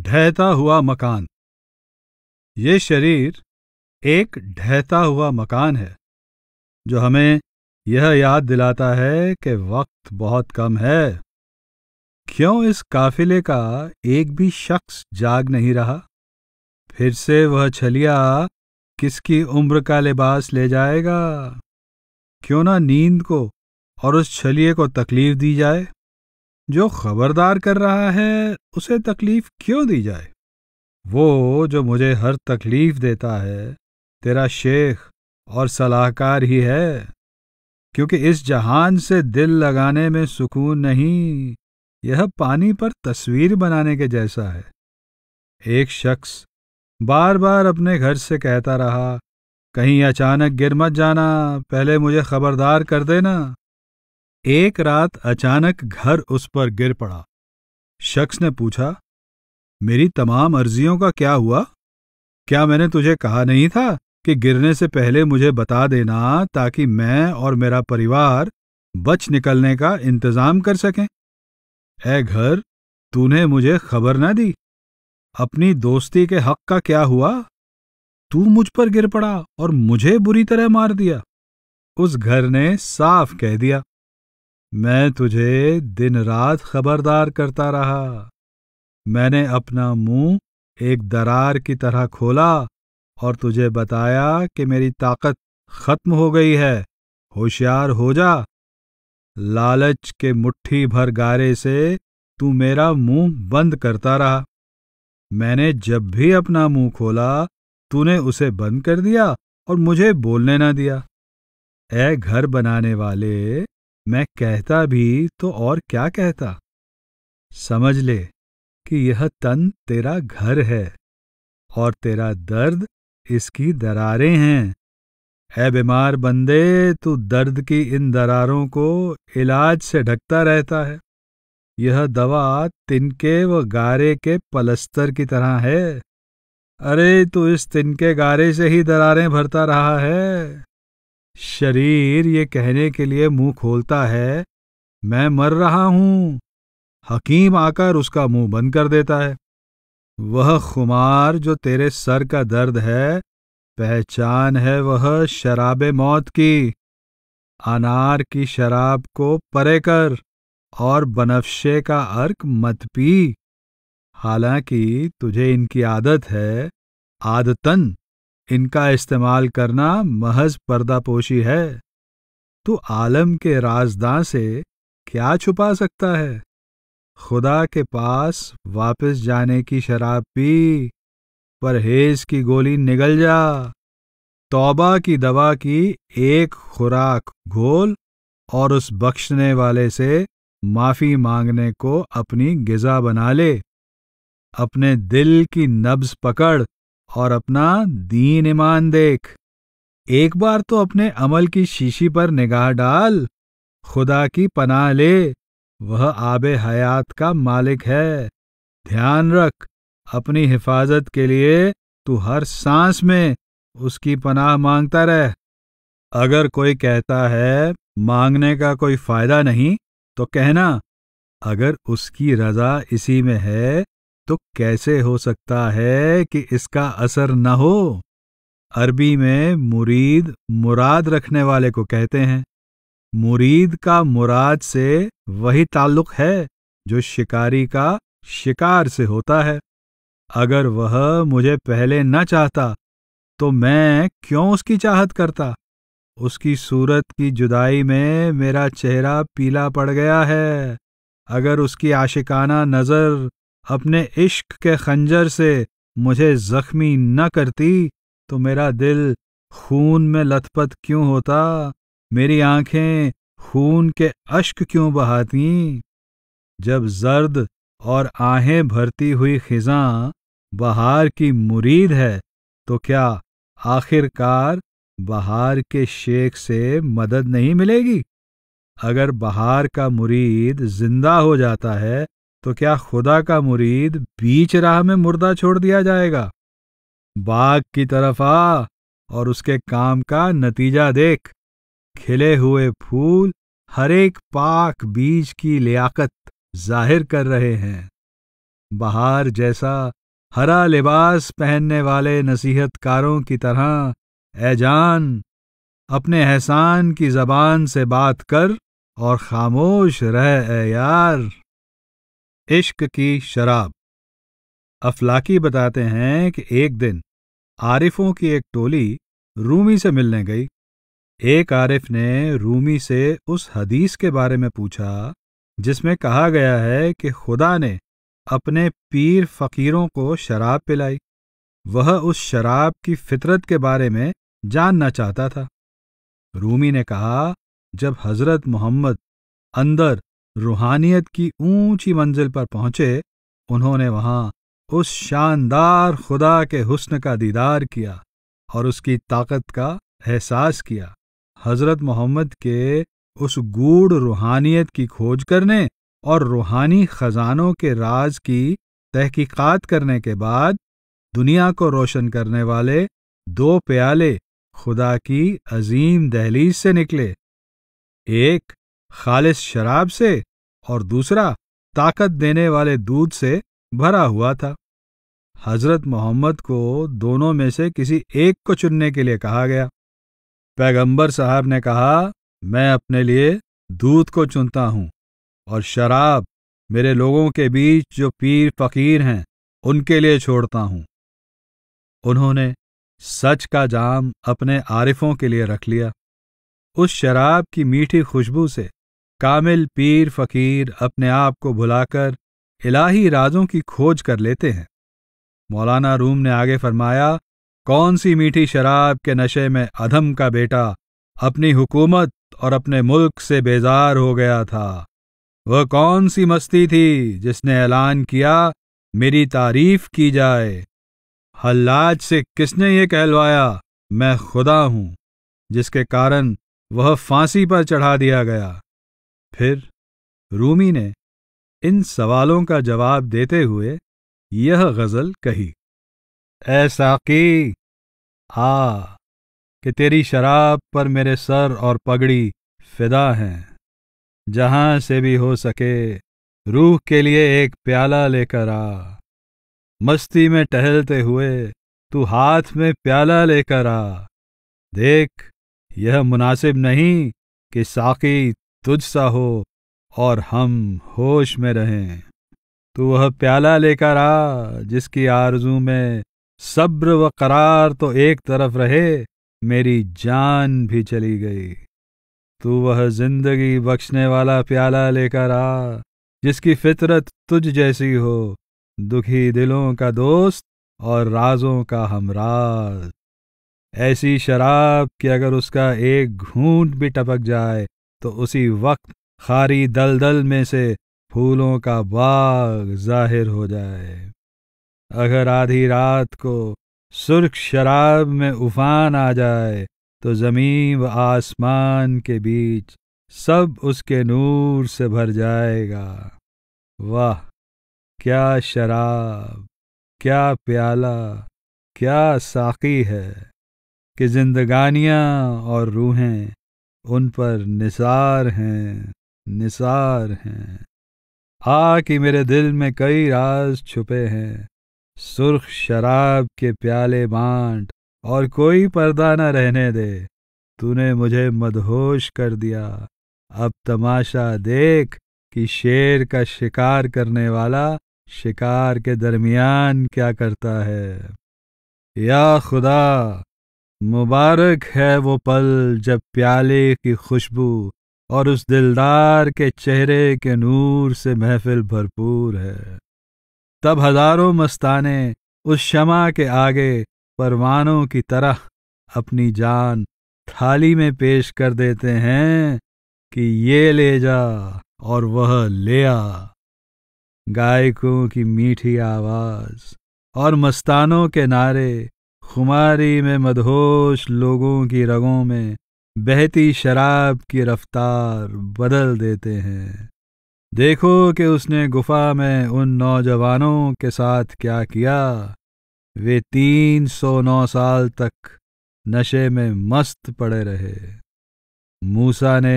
ढहता हुआ मकान ये शरीर एक ढहता हुआ मकान है जो हमें यह याद दिलाता है कि वक्त बहुत कम है क्यों इस काफिले का एक भी शख्स जाग नहीं रहा फिर से वह छलिया किसकी उम्र का लिबास ले जाएगा क्यों ना नींद को और उस छलिए को तकलीफ दी जाए जो खबरदार कर रहा है उसे तकलीफ क्यों दी जाए वो जो मुझे हर तकलीफ देता है तेरा शेख और सलाहकार ही है क्योंकि इस जहान से दिल लगाने में सुकून नहीं यह पानी पर तस्वीर बनाने के जैसा है एक शख्स बार बार अपने घर से कहता रहा कहीं अचानक गिर मत जाना पहले मुझे खबरदार कर देना एक रात अचानक घर उस पर गिर पड़ा शख्स ने पूछा मेरी तमाम अर्जियों का क्या हुआ क्या मैंने तुझे कहा नहीं था कि गिरने से पहले मुझे बता देना ताकि मैं और मेरा परिवार बच निकलने का इंतजाम कर सकें ए घर तूने मुझे खबर ना दी अपनी दोस्ती के हक का क्या हुआ तू मुझ पर गिर पड़ा और मुझे बुरी तरह मार दिया उस घर ने साफ कह दिया मैं तुझे दिन रात खबरदार करता रहा मैंने अपना मुंह एक दरार की तरह खोला और तुझे बताया कि मेरी ताकत खत्म हो गई है होशियार हो जा लालच के मुट्ठी भर गारे से तू मेरा मुंह बंद करता रहा मैंने जब भी अपना मुंह खोला तूने उसे बंद कर दिया और मुझे बोलने ना दिया ए घर बनाने वाले मैं कहता भी तो और क्या कहता समझ ले कि यह तन तेरा घर है और तेरा दर्द इसकी दरारें हैं ऐ बीमार बंदे तू दर्द की इन दरारों को इलाज से ढकता रहता है यह दवा तिनके व गारे के पलस्तर की तरह है अरे तू इस तिनके गारे से ही दरारें भरता रहा है शरीर ये कहने के लिए मुंह खोलता है मैं मर रहा हूं हकीम आकर उसका मुंह बंद कर देता है वह खुमार जो तेरे सर का दर्द है पहचान है वह शराब मौत की अनार की शराब को परे कर और बनफ्शे का अर्क मत पी हालांकि तुझे इनकी आदत है आदतन इनका इस्तेमाल करना महज पर्दापोशी है तो आलम के राजदा से क्या छुपा सकता है खुदा के पास वापस जाने की शराब पी परहेज की गोली निगल जा तौबा की दवा की एक खुराक घोल और उस बख्शने वाले से माफी मांगने को अपनी गिजा बना ले अपने दिल की नब्ज पकड़ और अपना दीन ईमान देख एक बार तो अपने अमल की शीशी पर निगाह डाल खुदा की पनाह ले वह आब हयात का मालिक है ध्यान रख अपनी हिफाजत के लिए तू हर सांस में उसकी पनाह मांगता रह अगर कोई कहता है मांगने का कोई फायदा नहीं तो कहना अगर उसकी रजा इसी में है तो कैसे हो सकता है कि इसका असर न हो अरबी में मुरीद मुराद रखने वाले को कहते हैं मुरीद का मुराद से वही ताल्लुक है जो शिकारी का शिकार से होता है अगर वह मुझे पहले न चाहता तो मैं क्यों उसकी चाहत करता उसकी सूरत की जुदाई में मेरा चेहरा पीला पड़ गया है अगर उसकी आशिकाना नज़र अपने इश्क के खंजर से मुझे जख्मी न करती तो मेरा दिल खून में लथपथ क्यों होता मेरी आंखें खून के अश्क क्यों बहाती जब जर्द और आहें भरती हुई खिजां बहार की मुरीद है तो क्या आखिरकार बहार के शेख से मदद नहीं मिलेगी अगर बहार का मुरीद जिंदा हो जाता है तो क्या खुदा का मुरीद बीच राह में मुर्दा छोड़ दिया जाएगा बाग की तरफ आ और उसके काम का नतीजा देख खिले हुए फूल हरेक पाक बीज की लियाकत जाहिर कर रहे हैं बहार जैसा हरा लिबास पहनने वाले नसीहतकारों की तरह ऐजान अपने एहसान की जबान से बात कर और खामोश रह ए यार इश्क की शराब अफलाकी बताते हैं कि एक दिन आरिफों की एक टोली रूमी से मिलने गई एक आरिफ ने रूमी से उस हदीस के बारे में पूछा जिसमें कहा गया है कि खुदा ने अपने पीर फकीरों को शराब पिलाई वह उस शराब की फितरत के बारे में जानना चाहता था रूमी ने कहा जब हजरत मोहम्मद अंदर रूहानियत की ऊंची मंजिल पर पहुंचे उन्होंने वहां उस शानदार खुदा के हुस्न का दीदार किया और उसकी ताकत का एहसास किया हजरत मोहम्मद के उस गूढ़ रूहानियत की खोज करने और रूहानी खजानों के राज की तहकीकात करने के बाद दुनिया को रोशन करने वाले दो प्याले खुदा की अजीम दहलीज से निकले एक खालिश शराब से और दूसरा ताकत देने वाले दूध से भरा हुआ था हजरत मोहम्मद को दोनों में से किसी एक को चुनने के लिए कहा गया पैगंबर साहब ने कहा मैं अपने लिए दूध को चुनता हूँ और शराब मेरे लोगों के बीच जो पीर फकीर हैं उनके लिए छोड़ता हूँ उन्होंने सच का जाम अपने आरिफों के लिए रख लिया उस शराब की मीठी खुशबू से कामिल पीर फकीर अपने आप को भुलाकर इलाही राजों की खोज कर लेते हैं मौलाना रूम ने आगे फरमाया कौन सी मीठी शराब के नशे में अधम का बेटा अपनी हुकूमत और अपने मुल्क से बेजार हो गया था वह कौन सी मस्ती थी जिसने ऐलान किया मेरी तारीफ की जाए हल्लाज से किसने ये कहलवाया मैं खुदा हूं जिसके कारण वह फांसी पर चढ़ा दिया गया फिर रूमी ने इन सवालों का जवाब देते हुए यह गजल कही ऐसा साकी आ कि तेरी शराब पर मेरे सर और पगड़ी फिदा हैं जहां से भी हो सके रूह के लिए एक प्याला लेकर आ मस्ती में टहलते हुए तू हाथ में प्याला लेकर आ देख यह मुनासिब नहीं कि साकी तुझ सा हो और हम होश में रहें तू वह प्याला लेकर आ जिसकी आरजू में सब्र व करार तो एक तरफ रहे मेरी जान भी चली गई तू वह जिंदगी बख्शने वाला प्याला लेकर आ जिसकी फितरत तुझ जैसी हो दुखी दिलों का दोस्त और राजों का हमराज ऐसी शराब कि अगर उसका एक घूंट भी टपक जाए तो उसी वक्त खारी दलदल में से फूलों का बाग जाहिर हो जाए अगर आधी रात को सुर्ख शराब में उफान आ जाए तो जमीन व आसमान के बीच सब उसके नूर से भर जाएगा वाह क्या शराब क्या प्याला क्या साकी है कि जिंदगानियाँ और रूहें उन पर निसार हैं निसार हैं आ कि मेरे दिल में कई राज छुपे हैं सुर्ख शराब के प्याले बांट और कोई पर्दा न रहने दे तूने मुझे मदहोश कर दिया अब तमाशा देख कि शेर का शिकार करने वाला शिकार के दरमियान क्या करता है या खुदा मुबारक है वो पल जब प्याले की खुशबू और उस दिलदार के चेहरे के नूर से महफिल भरपूर है तब हजारों मस्ताने उस शमा के आगे परवानों की तरह अपनी जान थाली में पेश कर देते हैं कि ये ले जा और वह ले आ गायकों की मीठी आवाज और मस्तानों के नारे खुमारी में मदहोश लोगों की रगों में बहती शराब की रफ्तार बदल देते हैं देखो कि उसने गुफा में उन नौजवानों के साथ क्या किया वे तीन सौ नौ साल तक नशे में मस्त पड़े रहे मूसा ने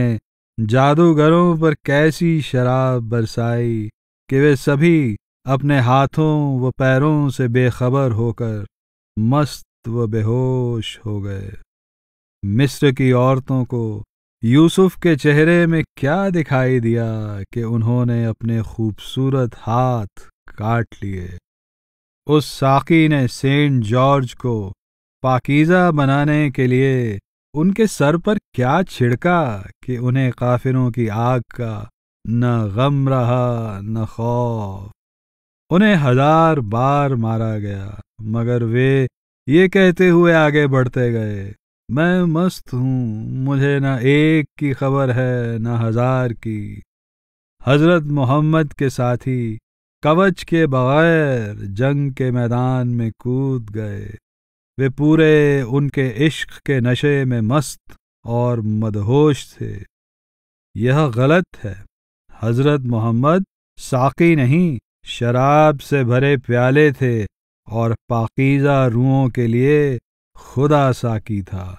जादूगरों पर कैसी शराब बरसाई कि वे सभी अपने हाथों व पैरों से बेखबर होकर मस्त व बेहोश हो गए मिस्र की औरतों को यूसुफ के चेहरे में क्या दिखाई दिया कि उन्होंने अपने खूबसूरत हाथ काट लिए उस साकी ने सेंट जॉर्ज को पाकीज़ा बनाने के लिए उनके सर पर क्या छिड़का कि उन्हें काफिरों की आग का न गम रहा न खौफ उन्हें हजार बार मारा गया मगर वे ये कहते हुए आगे बढ़ते गए मैं मस्त हूँ मुझे न एक की खबर है न हजार की हजरत मोहम्मद के साथी कवच के बगैर जंग के मैदान में कूद गए वे पूरे उनके इश्क के नशे में मस्त और मदहोश थे यह गलत है हजरत मोहम्मद साकी नहीं शराब से भरे प्याले थे और पाकीज़ा रूहों के लिए खुदा साकी था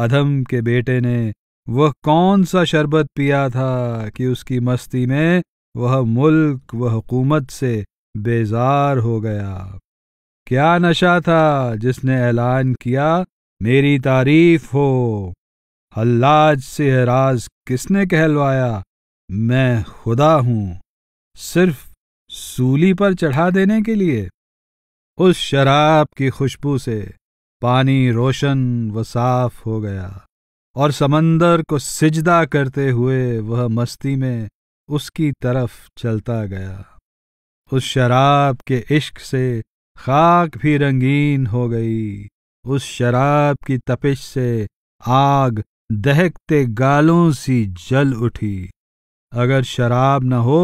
अधम के बेटे ने वह कौन सा शरबत पिया था कि उसकी मस्ती में वह मुल्क वह हुकूमत से बेजार हो गया क्या नशा था जिसने ऐलान किया मेरी तारीफ हो हल्लाज से हराज किसने कहलवाया मैं खुदा हूँ सिर्फ सूली पर चढ़ा देने के लिए उस शराब की खुशबू से पानी रोशन व साफ हो गया और समंदर को सिजदा करते हुए वह मस्ती में उसकी तरफ चलता गया उस शराब के इश्क से खाक भी रंगीन हो गई उस शराब की तपिश से आग दहकते गालों सी जल उठी अगर शराब न हो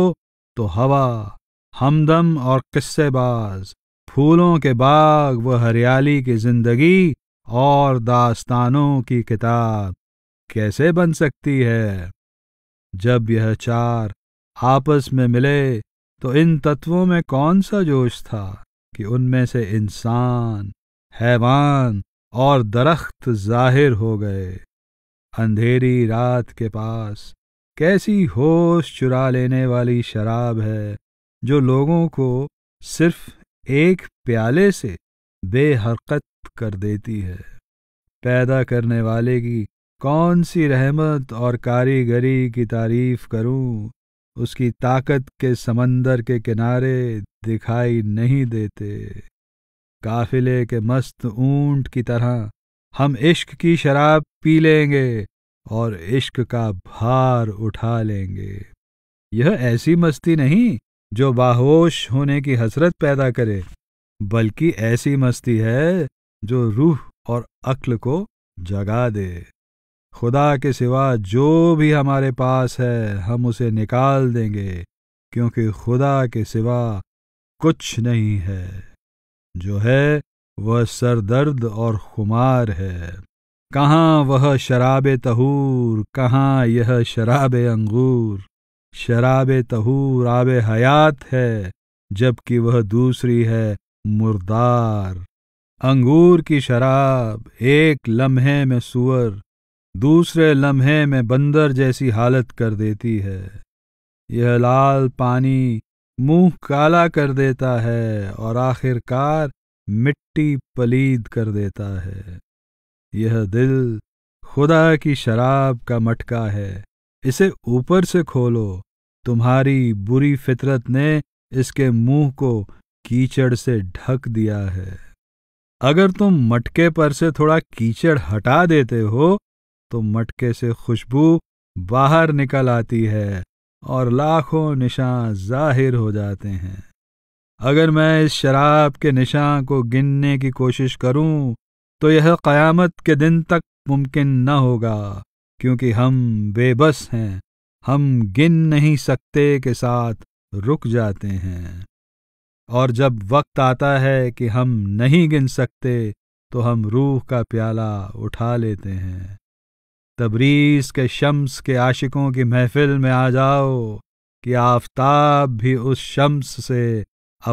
तो हवा हमदम और किस्सेबाज फूलों के बाग व हरियाली की जिंदगी और दास्तानों की किताब कैसे बन सकती है जब यह चार आपस में मिले तो इन तत्वों में कौन सा जोश था कि उनमें से इंसान हैवान और दरख्त जाहिर हो गए अंधेरी रात के पास कैसी होश चुरा लेने वाली शराब है जो लोगों को सिर्फ एक प्याले से बेहरकत कर देती है पैदा करने वाले की कौन सी रहमत और कारीगरी की तारीफ करूं उसकी ताकत के समंदर के किनारे दिखाई नहीं देते काफिले के मस्त ऊंट की तरह हम इश्क की शराब पी लेंगे और इश्क का भार उठा लेंगे यह ऐसी मस्ती नहीं जो बाहोश होने की हसरत पैदा करे बल्कि ऐसी मस्ती है जो रूह और अक्ल को जगा दे खुदा के सिवा जो भी हमारे पास है हम उसे निकाल देंगे क्योंकि खुदा के सिवा कुछ नहीं है जो है वह सरदर्द और खुमार है कहाँ वह शराब तहूर कहाँ यह शराब अंगूर शराब तहूर आब हयात है जबकि वह दूसरी है मुर्दार अंगूर की शराब एक लम्हे में सुअर दूसरे लम्हे में बंदर जैसी हालत कर देती है यह लाल पानी मुंह काला कर देता है और आखिरकार मिट्टी पलीद कर देता है यह दिल खुदा की शराब का मटका है इसे ऊपर से खोलो तुम्हारी बुरी फितरत ने इसके मुंह को कीचड़ से ढक दिया है अगर तुम मटके पर से थोड़ा कीचड़ हटा देते हो तो मटके से खुशबू बाहर निकल आती है और लाखों निशान जाहिर हो जाते हैं अगर मैं इस शराब के निशान को गिनने की कोशिश करूं तो यह कयामत के दिन तक मुमकिन न होगा क्योंकि हम बेबस हैं हम गिन नहीं सकते के साथ रुक जाते हैं और जब वक्त आता है कि हम नहीं गिन सकते तो हम रूह का प्याला उठा लेते हैं तबरीज के शम्स के आशिकों की महफिल में आ जाओ कि आफताब भी उस शम्स से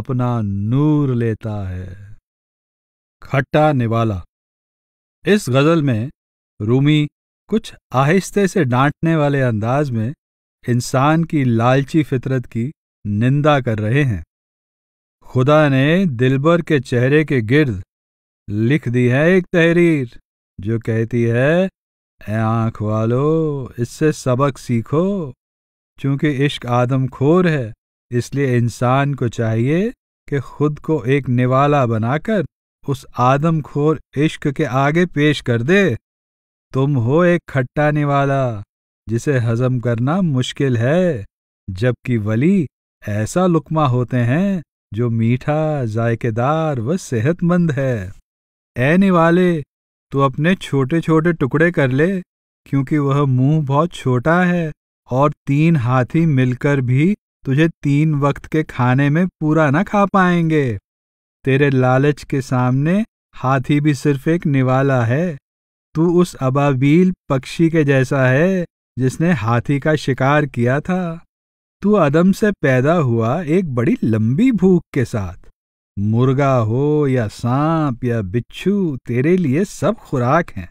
अपना नूर लेता है खट्टा निवाला इस गज़ल में रूमी कुछ आहिस्ते से डांटने वाले अंदाज में इंसान की लालची फितरत की निंदा कर रहे हैं खुदा ने दिलबर के चेहरे के गिर्द लिख दी है एक तहरीर जो कहती है ए आँख वालो इससे सबक सीखो चूंकि इश्क आदमखोर है इसलिए इंसान को चाहिए कि खुद को एक निवाला बनाकर उस आदमखोर इश्क के आगे पेश कर दे तुम हो एक खट्टा निवाला जिसे हजम करना मुश्किल है जबकि वली ऐसा लुकमा होते हैं जो मीठा जायकेदार व सेहतमंद है ऐने वाले तो अपने छोटे छोटे टुकड़े कर ले क्योंकि वह मुंह बहुत छोटा है और तीन हाथी मिलकर भी तुझे तीन वक्त के खाने में पूरा न खा पाएंगे तेरे लालच के सामने हाथी भी सिर्फ एक निवाला है तू उस अबाबील पक्षी के जैसा है जिसने हाथी का शिकार किया था तू अदम से पैदा हुआ एक बड़ी लंबी भूख के साथ मुर्गा हो या सांप या बिच्छू तेरे लिए सब खुराक हैं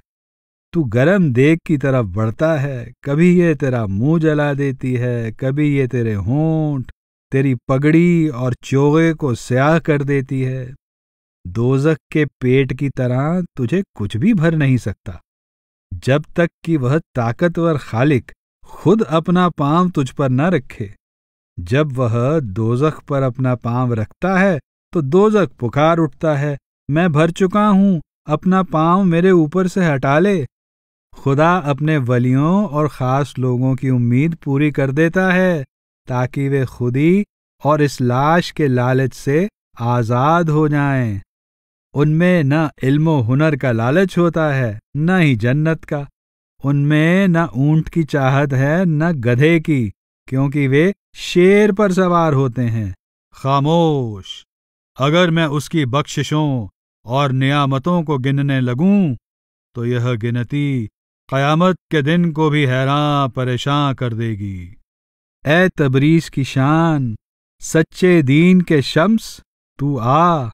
तू गरम देग की तरफ बढ़ता है कभी ये तेरा मुंह जला देती है कभी ये तेरे होंठ तेरी पगड़ी और चोगे को स्याह कर देती है दोजक के पेट की तरह तुझे कुछ भी भर नहीं सकता जब तक कि वह ताकतवर खालिक खुद अपना पांव तुझ पर न रखे जब वह दोजख पर अपना पांव रखता है तो दोजख पुकार उठता है मैं भर चुका हूं अपना पांव मेरे ऊपर से हटा ले खुदा अपने वलियों और ख़ास लोगों की उम्मीद पूरी कर देता है ताकि वे खुदी और इस लाश के लालच से आज़ाद हो जाएं। उनमें न इल्मो हुनर का लालच होता है न ही जन्नत का उनमें न ऊंट की चाहत है न गधे की क्योंकि वे शेर पर सवार होते हैं खामोश अगर मैं उसकी बख्शिशों और नियामतों को गिनने लगूं तो यह गिनती कयामत के दिन को भी हैरान परेशान कर देगी ए तबरीज की शान सच्चे दीन के शम्स तू आ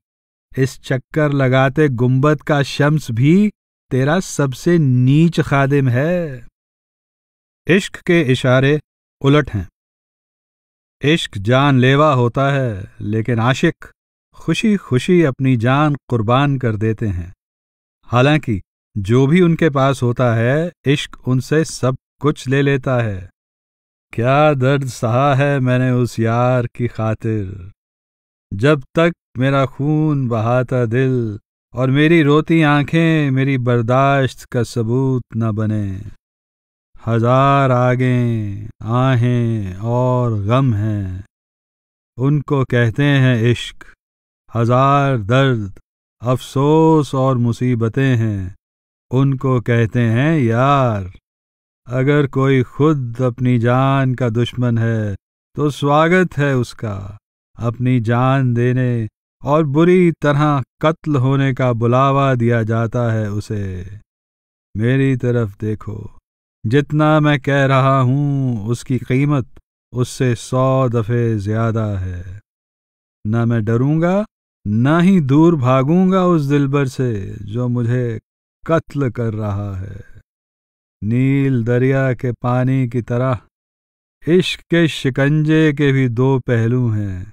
इस चक्कर लगाते गुम्बद का शम्स भी तेरा सबसे नीच खादिम है इश्क के इशारे उलट हैं इश्क जान लेवा होता है लेकिन आशिक खुशी खुशी अपनी जान कुर्बान कर देते हैं हालांकि जो भी उनके पास होता है इश्क उनसे सब कुछ ले लेता है क्या दर्द सहा है मैंने उस यार की खातिर जब तक मेरा खून बहाता दिल और मेरी रोती आंखें मेरी बर्दाश्त का सबूत न बने हजार आगे आहें और गम हैं उनको कहते हैं इश्क हजार दर्द अफसोस और मुसीबतें हैं उनको कहते हैं यार अगर कोई खुद अपनी जान का दुश्मन है तो स्वागत है उसका अपनी जान देने और बुरी तरह कत्ल होने का बुलावा दिया जाता है उसे मेरी तरफ देखो जितना मैं कह रहा हूं उसकी कीमत उससे सौ दफे ज्यादा है न मैं डरूंगा न ही दूर भागूंगा उस दिलबर से जो मुझे कत्ल कर रहा है नील दरिया के पानी की तरह इश्क के शिकंजे के भी दो पहलू हैं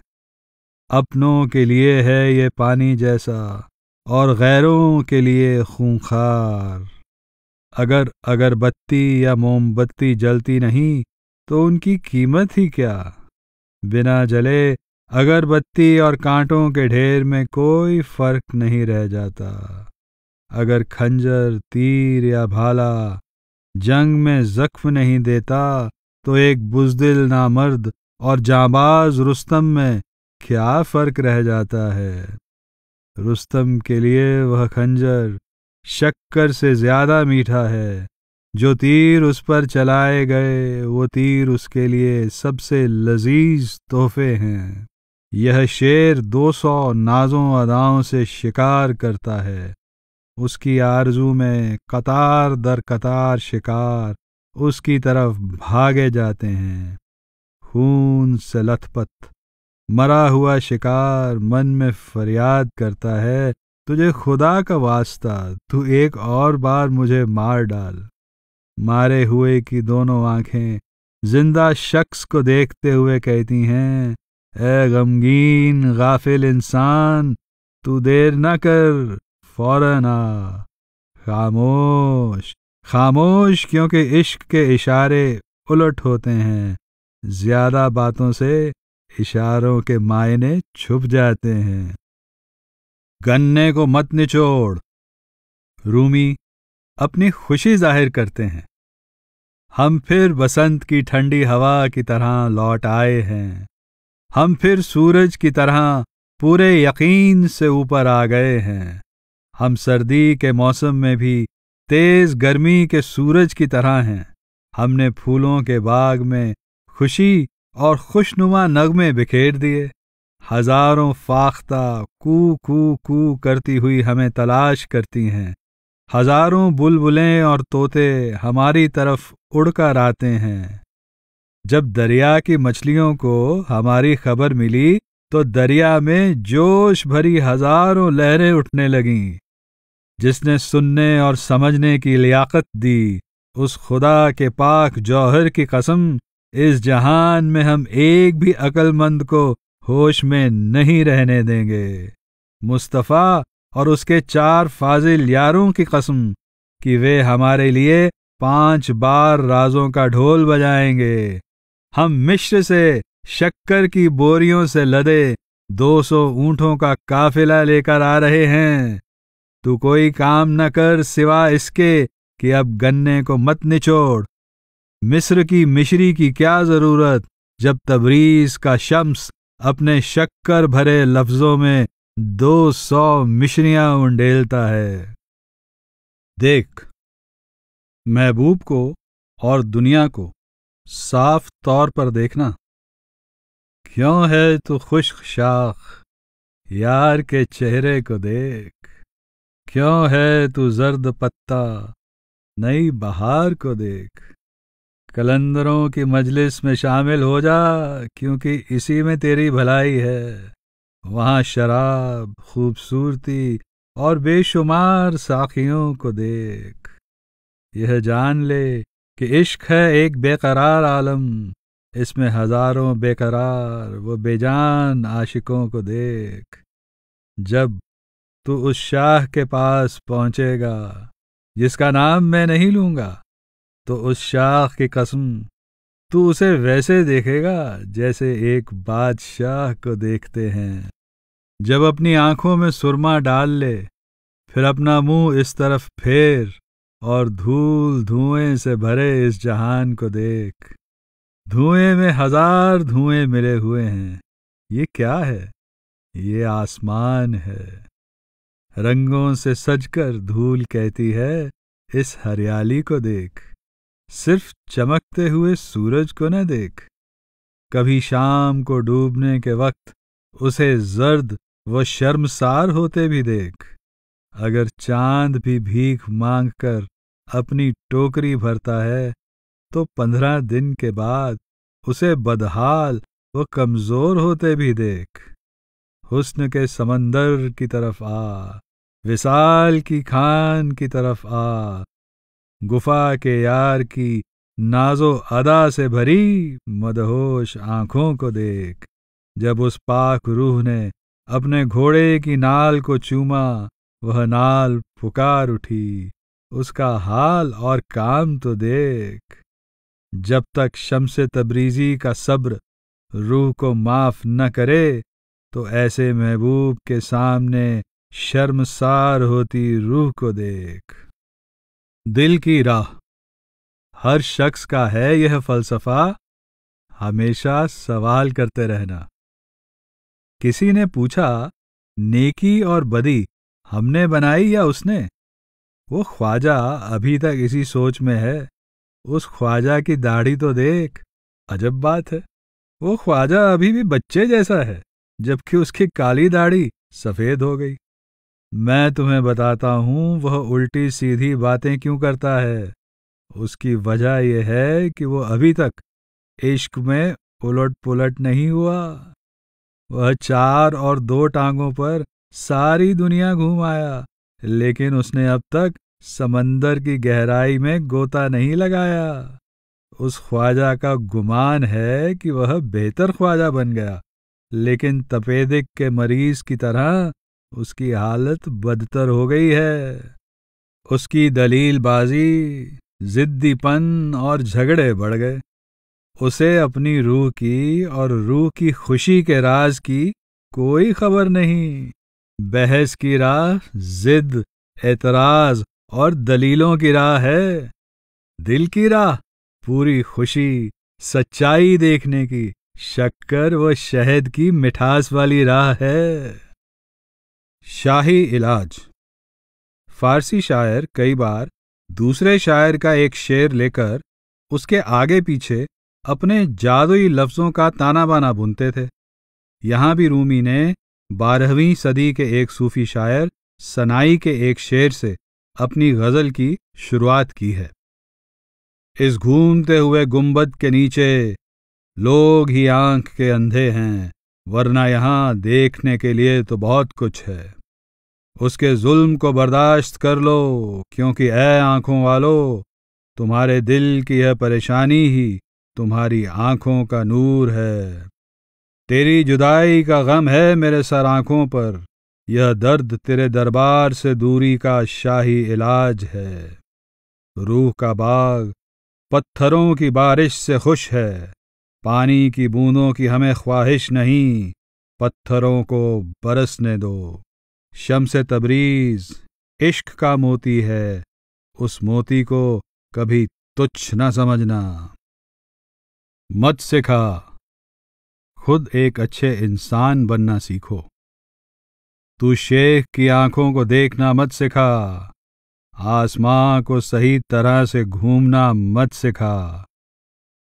अपनों के लिए है ये पानी जैसा और गैरों के लिए खूंखार अगर अगरबत्ती या मोमबत्ती जलती नहीं तो उनकी कीमत ही क्या बिना जले अगरबत्ती और कांटों के ढेर में कोई फर्क नहीं रह जाता अगर खंजर तीर या भाला जंग में जख्म नहीं देता तो एक बुजदिल नामर्द और जाबाज रुस्तम में क्या फर्क रह जाता है रुस्तम के लिए वह खंजर शक्कर से ज्यादा मीठा है जो तीर उस पर चलाए गए वो तीर उसके लिए सबसे लजीज तोहफे हैं यह शेर दो सौ नाजों अदाओं से शिकार करता है उसकी आरजू में कतार दर कतार शिकार उसकी तरफ भागे जाते हैं खून से लथपथ मरा हुआ शिकार मन में फरियाद करता है तुझे खुदा का वास्ता तू एक और बार मुझे मार डाल मारे हुए की दोनों आंखें जिंदा शख्स को देखते हुए कहती हैं ए गमगीन गाफिल इंसान तू देर न कर फौरन आ खामोश खामोश क्योंकि इश्क के इशारे उलट होते हैं ज्यादा बातों से इशारों के मायने छुप जाते हैं गन्ने को मत निचोड़ रूमी अपनी खुशी जाहिर करते हैं हम फिर बसंत की ठंडी हवा की तरह लौट आए हैं हम फिर सूरज की तरह पूरे यकीन से ऊपर आ गए हैं हम सर्दी के मौसम में भी तेज गर्मी के सूरज की तरह हैं हमने फूलों के बाग में खुशी और खुशनुमा नगमे बिखेर दिए हजारों फाख्ता कू कू कू करती हुई हमें तलाश करती हैं हजारों बुलबुलें और तोते हमारी तरफ उड़कर आते हैं जब दरिया की मछलियों को हमारी खबर मिली तो दरिया में जोश भरी हजारों लहरें उठने लगीं जिसने सुनने और समझने की लियाकत दी उस खुदा के पाक जौहर की कसम इस जहान में हम एक भी अकलमंद को होश में नहीं रहने देंगे मुस्तफ़ा और उसके चार फाजिल यारों की कसम कि वे हमारे लिए पांच बार राजों का ढोल बजाएंगे हम मिश्र से शक्कर की बोरियों से लदे दो सौ ऊँटों का काफिला लेकर आ रहे हैं तू कोई काम न कर सिवा इसके कि अब गन्ने को मत निचोड़ मिस्र की मिश्री की क्या जरूरत जब तबरीज का शम्स अपने शक्कर भरे लफ्जों में दो सौ मिश्रियां उंडेलता है देख महबूब को और दुनिया को साफ तौर पर देखना क्यों है तो खुश्क शाख यार के चेहरे को देख क्यों है तू जर्द पत्ता नई बहार को देख कलंदरों की मजलिस में शामिल हो जा क्योंकि इसी में तेरी भलाई है वहाँ शराब खूबसूरती और बेशुमार साखियों को देख यह जान ले कि इश्क है एक बेकरार आलम इसमें हजारों बेकरार वो बेजान आशिकों को देख जब तू उस शाह के पास पहुंचेगा जिसका नाम मैं नहीं लूंगा तो उस शाह की कसम तू उसे वैसे देखेगा जैसे एक बादशाह को देखते हैं जब अपनी आंखों में सुरमा डाल ले फिर अपना मुंह इस तरफ फेर और धूल धुएं से भरे इस जहान को देख धुएं में हजार धुएं मिले हुए हैं ये क्या है ये आसमान है रंगों से सजकर धूल कहती है इस हरियाली को देख सिर्फ चमकते हुए सूरज को न देख कभी शाम को डूबने के वक्त उसे जर्द व शर्मसार होते भी देख अगर चांद भी भीख मांग कर अपनी टोकरी भरता है तो पंद्रह दिन के बाद उसे बदहाल व कमजोर होते भी देख हुस्न के समंदर की तरफ आ विशाल की खान की तरफ आ गुफा के यार की नाजो अदा से भरी मदहोश आंखों को देख जब उस पाक रूह ने अपने घोड़े की नाल को चूमा वह नाल पुकार उठी उसका हाल और काम तो देख जब तक शमसे तबरीजी का सब्र रूह को माफ न करे तो ऐसे महबूब के सामने शर्मसार होती रूह को देख दिल की राह हर शख्स का है यह फलसफा हमेशा सवाल करते रहना किसी ने पूछा नेकी और बदी हमने बनाई या उसने वो ख्वाजा अभी तक इसी सोच में है उस ख्वाजा की दाढ़ी तो देख अजब बात है वो ख्वाजा अभी भी बच्चे जैसा है जबकि उसकी काली दाढ़ी सफेद हो गई मैं तुम्हें बताता हूँ वह उल्टी सीधी बातें क्यों करता है उसकी वजह यह है कि वो अभी तक इश्क में उलट पुलट नहीं हुआ वह चार और दो टांगों पर सारी दुनिया घूम आया लेकिन उसने अब तक समंदर की गहराई में गोता नहीं लगाया उस ख्वाजा का गुमान है कि वह बेहतर ख्वाजा बन गया लेकिन तपेदिक के मरीज की तरह उसकी हालत बदतर हो गई है उसकी दलीलबाजी जिद्दीपन और झगड़े बढ़ गए उसे अपनी रूह की और रूह की खुशी के राज की कोई खबर नहीं बहस की राह जिद एतराज और दलीलों की राह है दिल की राह पूरी खुशी सच्चाई देखने की शक्कर व शहद की मिठास वाली राह है शाही इलाज फारसी शायर कई बार दूसरे शायर का एक शेर लेकर उसके आगे पीछे अपने जादुई लफ्ज़ों का ताना बाना बुनते थे यहां भी रूमी ने बारहवीं सदी के एक सूफी शायर सनाई के एक शेर से अपनी गज़ल की शुरुआत की है इस घूमते हुए गुंबद के नीचे लोग ही आंख के अंधे हैं वरना यहाँ देखने के लिए तो बहुत कुछ है उसके जुल्म को बर्दाश्त कर लो क्योंकि ऐ आंखों वालो तुम्हारे दिल की यह परेशानी ही तुम्हारी आंखों का नूर है तेरी जुदाई का गम है मेरे सर आंखों पर यह दर्द तेरे दरबार से दूरी का शाही इलाज है रूह का बाग पत्थरों की बारिश से खुश है पानी की बूंदों की हमें ख्वाहिश नहीं पत्थरों को बरसने दो शम्स तबरीज इश्क का मोती है उस मोती को कभी तुच्छ न समझना मत सिखा खुद एक अच्छे इंसान बनना सीखो तू शेख की आंखों को देखना मत सिखा आसमां को सही तरह से घूमना मत सिखा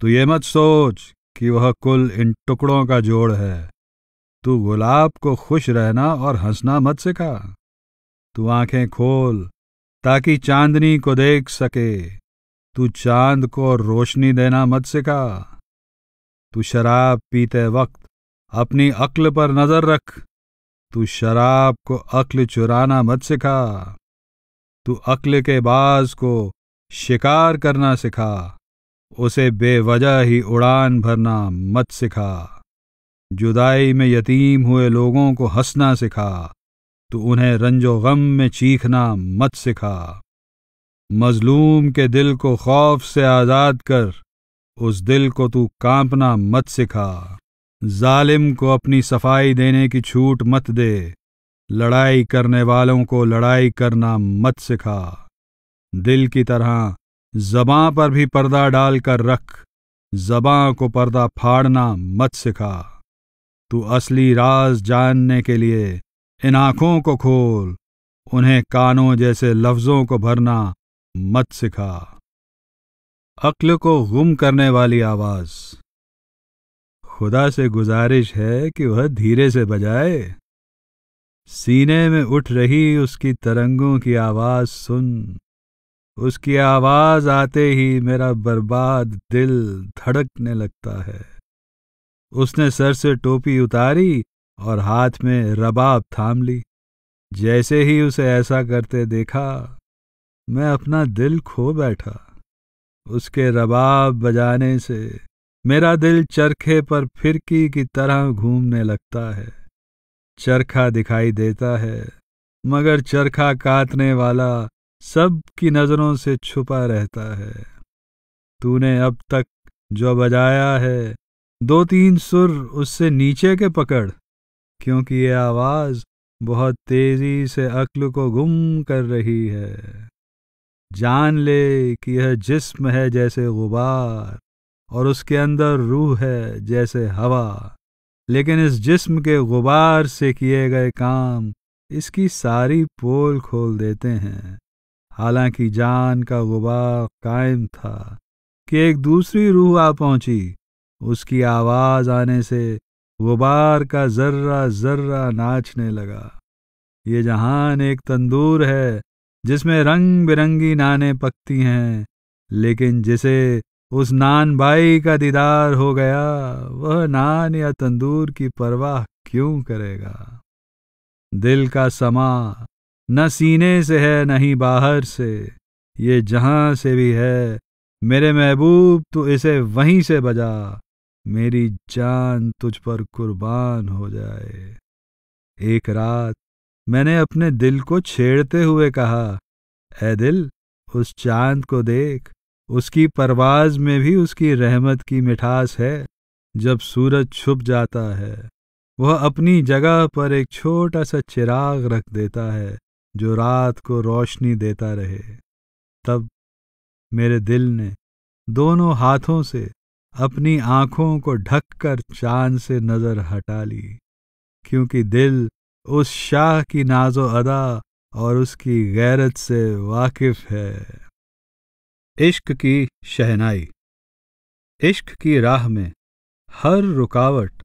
तू ये मत सोच कि वह कुल इन टुकड़ों का जोड़ है तू गुलाब को खुश रहना और हंसना मत सिखा तू आंखें खोल ताकि चांदनी को देख सके तू चांद को रोशनी देना मत सिखा तू शराब पीते वक्त अपनी अक्ल पर नजर रख तू शराब को अक्ल चुराना मत सिखा तू अक्ल के बाज को शिकार करना सिखा उसे बेवजह ही उड़ान भरना मत सिखा जुदाई में यतीम हुए लोगों को हंसना सिखा तो उन्हें रंजो गम में चीखना मत सिखा मजलूम के दिल को खौफ से आज़ाद कर उस दिल को तू कांपना मत सिखा जालिम को अपनी सफाई देने की छूट मत दे लड़ाई करने वालों को लड़ाई करना मत सिखा दिल की तरह जबां पर भी पर्दा डालकर रख जबां को पर्दा फाड़ना मत सिखा तू असली राज जानने के लिए इन आँखों को खोल उन्हें कानों जैसे लफ्ज़ों को भरना मत सिखा अक्ल को गुम करने वाली आवाज़ खुदा से गुजारिश है कि वह धीरे से बजाए सीने में उठ रही उसकी तरंगों की आवाज़ सुन उसकी आवाज़ आते ही मेरा बर्बाद दिल धड़कने लगता है उसने सर से टोपी उतारी और हाथ में रबाब थाम ली जैसे ही उसे ऐसा करते देखा मैं अपना दिल खो बैठा उसके रबाब बजाने से मेरा दिल चरखे पर फिरकी की तरह घूमने लगता है चरखा दिखाई देता है मगर चरखा काटने वाला सब की नज़रों से छुपा रहता है तूने अब तक जो बजाया है दो तीन सुर उससे नीचे के पकड़ क्योंकि ये आवाज बहुत तेजी से अक्ल को गुम कर रही है जान ले कि यह जिस्म है जैसे गुबार और उसके अंदर रूह है जैसे हवा लेकिन इस जिस्म के गुबार से किए गए काम इसकी सारी पोल खोल देते हैं हालांकि जान का गुबार कायम था कि एक दूसरी रूह आ पहुंची उसकी आवाज आने से गुबार का जर्रा जर्रा नाचने लगा ये जहान एक तंदूर है जिसमें रंग बिरंगी नाने पकती हैं लेकिन जिसे उस नान भाई का दीदार हो गया वह नान या तंदूर की परवाह क्यों करेगा दिल का समा न सीने से है न ही बाहर से ये जहां से भी है मेरे महबूब तो इसे वहीं से बजा मेरी जान तुझ पर कुर्बान हो जाए एक रात मैंने अपने दिल को छेड़ते हुए कहा ए दिल उस चांद को देख उसकी परवाज में भी उसकी रहमत की मिठास है जब सूरज छुप जाता है वह अपनी जगह पर एक छोटा सा चिराग रख देता है जो रात को रोशनी देता रहे तब मेरे दिल ने दोनों हाथों से अपनी आंखों को ढककर चांद से नजर हटा ली क्योंकि दिल उस शाह की नाजो अदा और उसकी गैरत से वाकिफ है इश्क की शहनाई इश्क की राह में हर रुकावट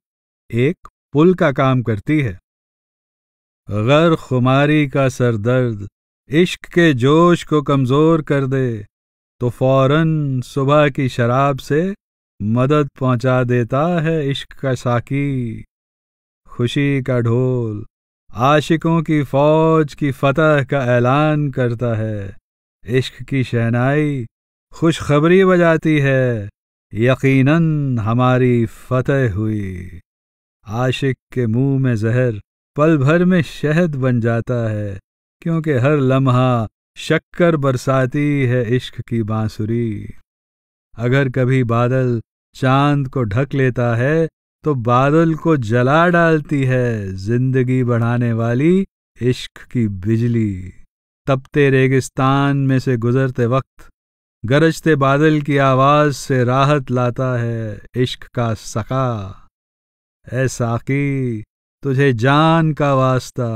एक पुल का काम करती है गर खुमारी का सरदर्द इश्क के जोश को कमजोर कर दे तो फौरन सुबह की शराब से मदद पहुंचा देता है इश्क का साकी खुशी का ढोल आशिकों की फौज की फतह का ऐलान करता है इश्क की शहनाई खुशखबरी बजाती है यकीनन हमारी फतह हुई आशिक के मुंह में जहर पल भर में शहद बन जाता है क्योंकि हर लम्हा शक्कर बरसाती है इश्क की बांसुरी अगर कभी बादल चांद को ढक लेता है तो बादल को जला डालती है जिंदगी बढ़ाने वाली इश्क की बिजली तपते रेगिस्तान में से गुजरते वक्त गरजते बादल की आवाज से राहत लाता है इश्क का सका ऐ साकी तुझे जान का वास्ता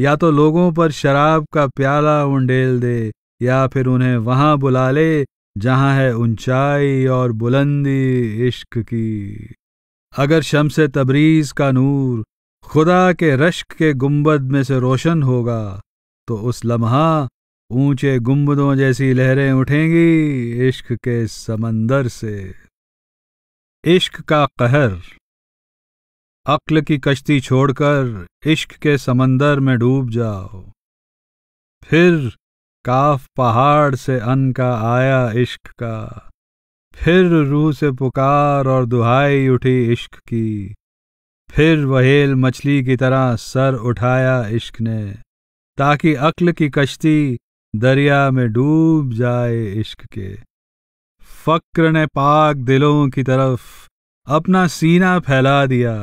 या तो लोगों पर शराब का प्याला उंडेल दे या फिर उन्हें वहां बुला ले जहां है ऊंचाई और बुलंदी इश्क की अगर शम्स तबरीज का नूर खुदा के रश्क के गुंबद में से रोशन होगा तो उस लम्हा ऊंचे गुंबदों जैसी लहरें उठेंगी इश्क के समंदर से इश्क का कहर अक्ल की कश्ती छोड़कर इश्क के समंदर में डूब जाओ फिर काफ पहाड़ से अन का आया इश्क का फिर रूह से पुकार और दुहाई उठी इश्क की फिर वहेल मछली की तरह सर उठाया इश्क ने ताकि अक्ल की कश्ती दरिया में डूब जाए इश्क के फक्र ने पाक दिलों की तरफ अपना सीना फैला दिया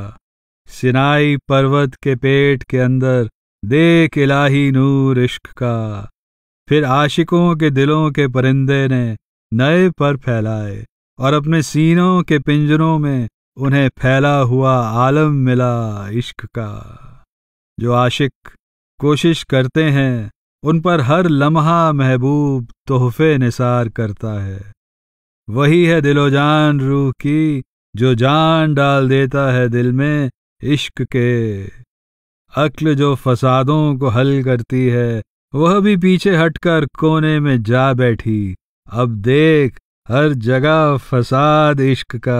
सिनाई पर्वत के पेट के अंदर देख इलाही नूर इश्क का फिर आशिकों के दिलों के परिंदे ने नए पर फैलाए और अपने सीनों के पिंजरों में उन्हें फैला हुआ आलम मिला इश्क का जो आशिक कोशिश करते हैं उन पर हर लम्हा महबूब तोहफे निसार करता है वही है दिलोजान रूह की जो जान डाल देता है दिल में इश्क के अक्ल जो फसादों को हल करती है वह भी पीछे हटकर कोने में जा बैठी अब देख हर जगह फसाद इश्क का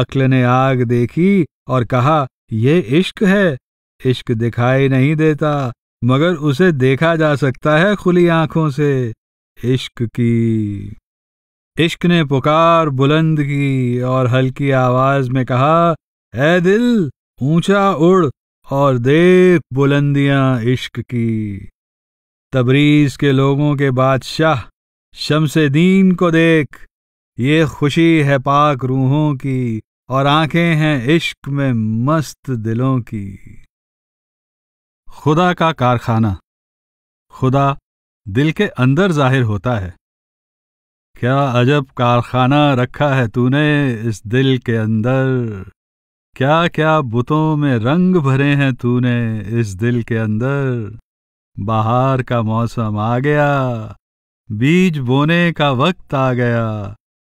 अक्ल ने आग देखी और कहा ये इश्क है इश्क दिखाई नहीं देता मगर उसे देखा जा सकता है खुली आंखों से इश्क की इश्क ने पुकार बुलंद की और हल्की आवाज में कहा ए दिल ऊंचा उड़ और देख बुलंदियां इश्क की तबरीज के लोगों के बादशाह शमसदीन को देख ये खुशी है पाक रूहों की और आंखें हैं इश्क में मस्त दिलों की खुदा का कारखाना खुदा दिल के अंदर जाहिर होता है क्या अजब कारखाना रखा है तूने इस दिल के अंदर क्या क्या बुतों में रंग भरे हैं तूने इस दिल के अंदर बाहर का मौसम आ गया बीज बोने का वक्त आ गया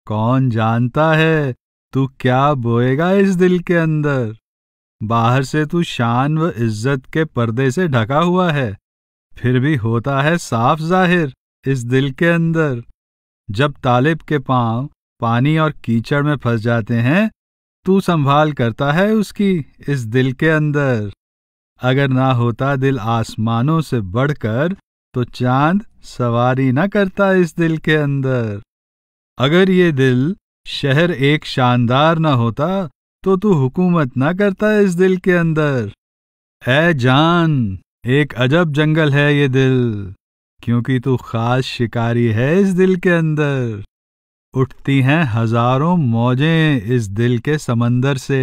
कौन जानता है तू क्या बोएगा इस दिल के अंदर बाहर से तू शान व इज्जत के पर्दे से ढका हुआ है फिर भी होता है साफ जाहिर इस दिल के अंदर जब तालिब के पांव पानी और कीचड़ में फंस जाते हैं तू संभाल करता है उसकी इस दिल के अंदर अगर ना होता दिल आसमानों से बढ़कर तो चांद सवारी ना करता इस दिल के अंदर अगर ये दिल शहर एक शानदार ना होता तो तू हुकूमत ना करता इस दिल के अंदर ऐ जान एक अजब जंगल है ये दिल क्योंकि तू खास शिकारी है इस दिल के अंदर उठती हैं हजारों मौजें इस दिल के समंदर से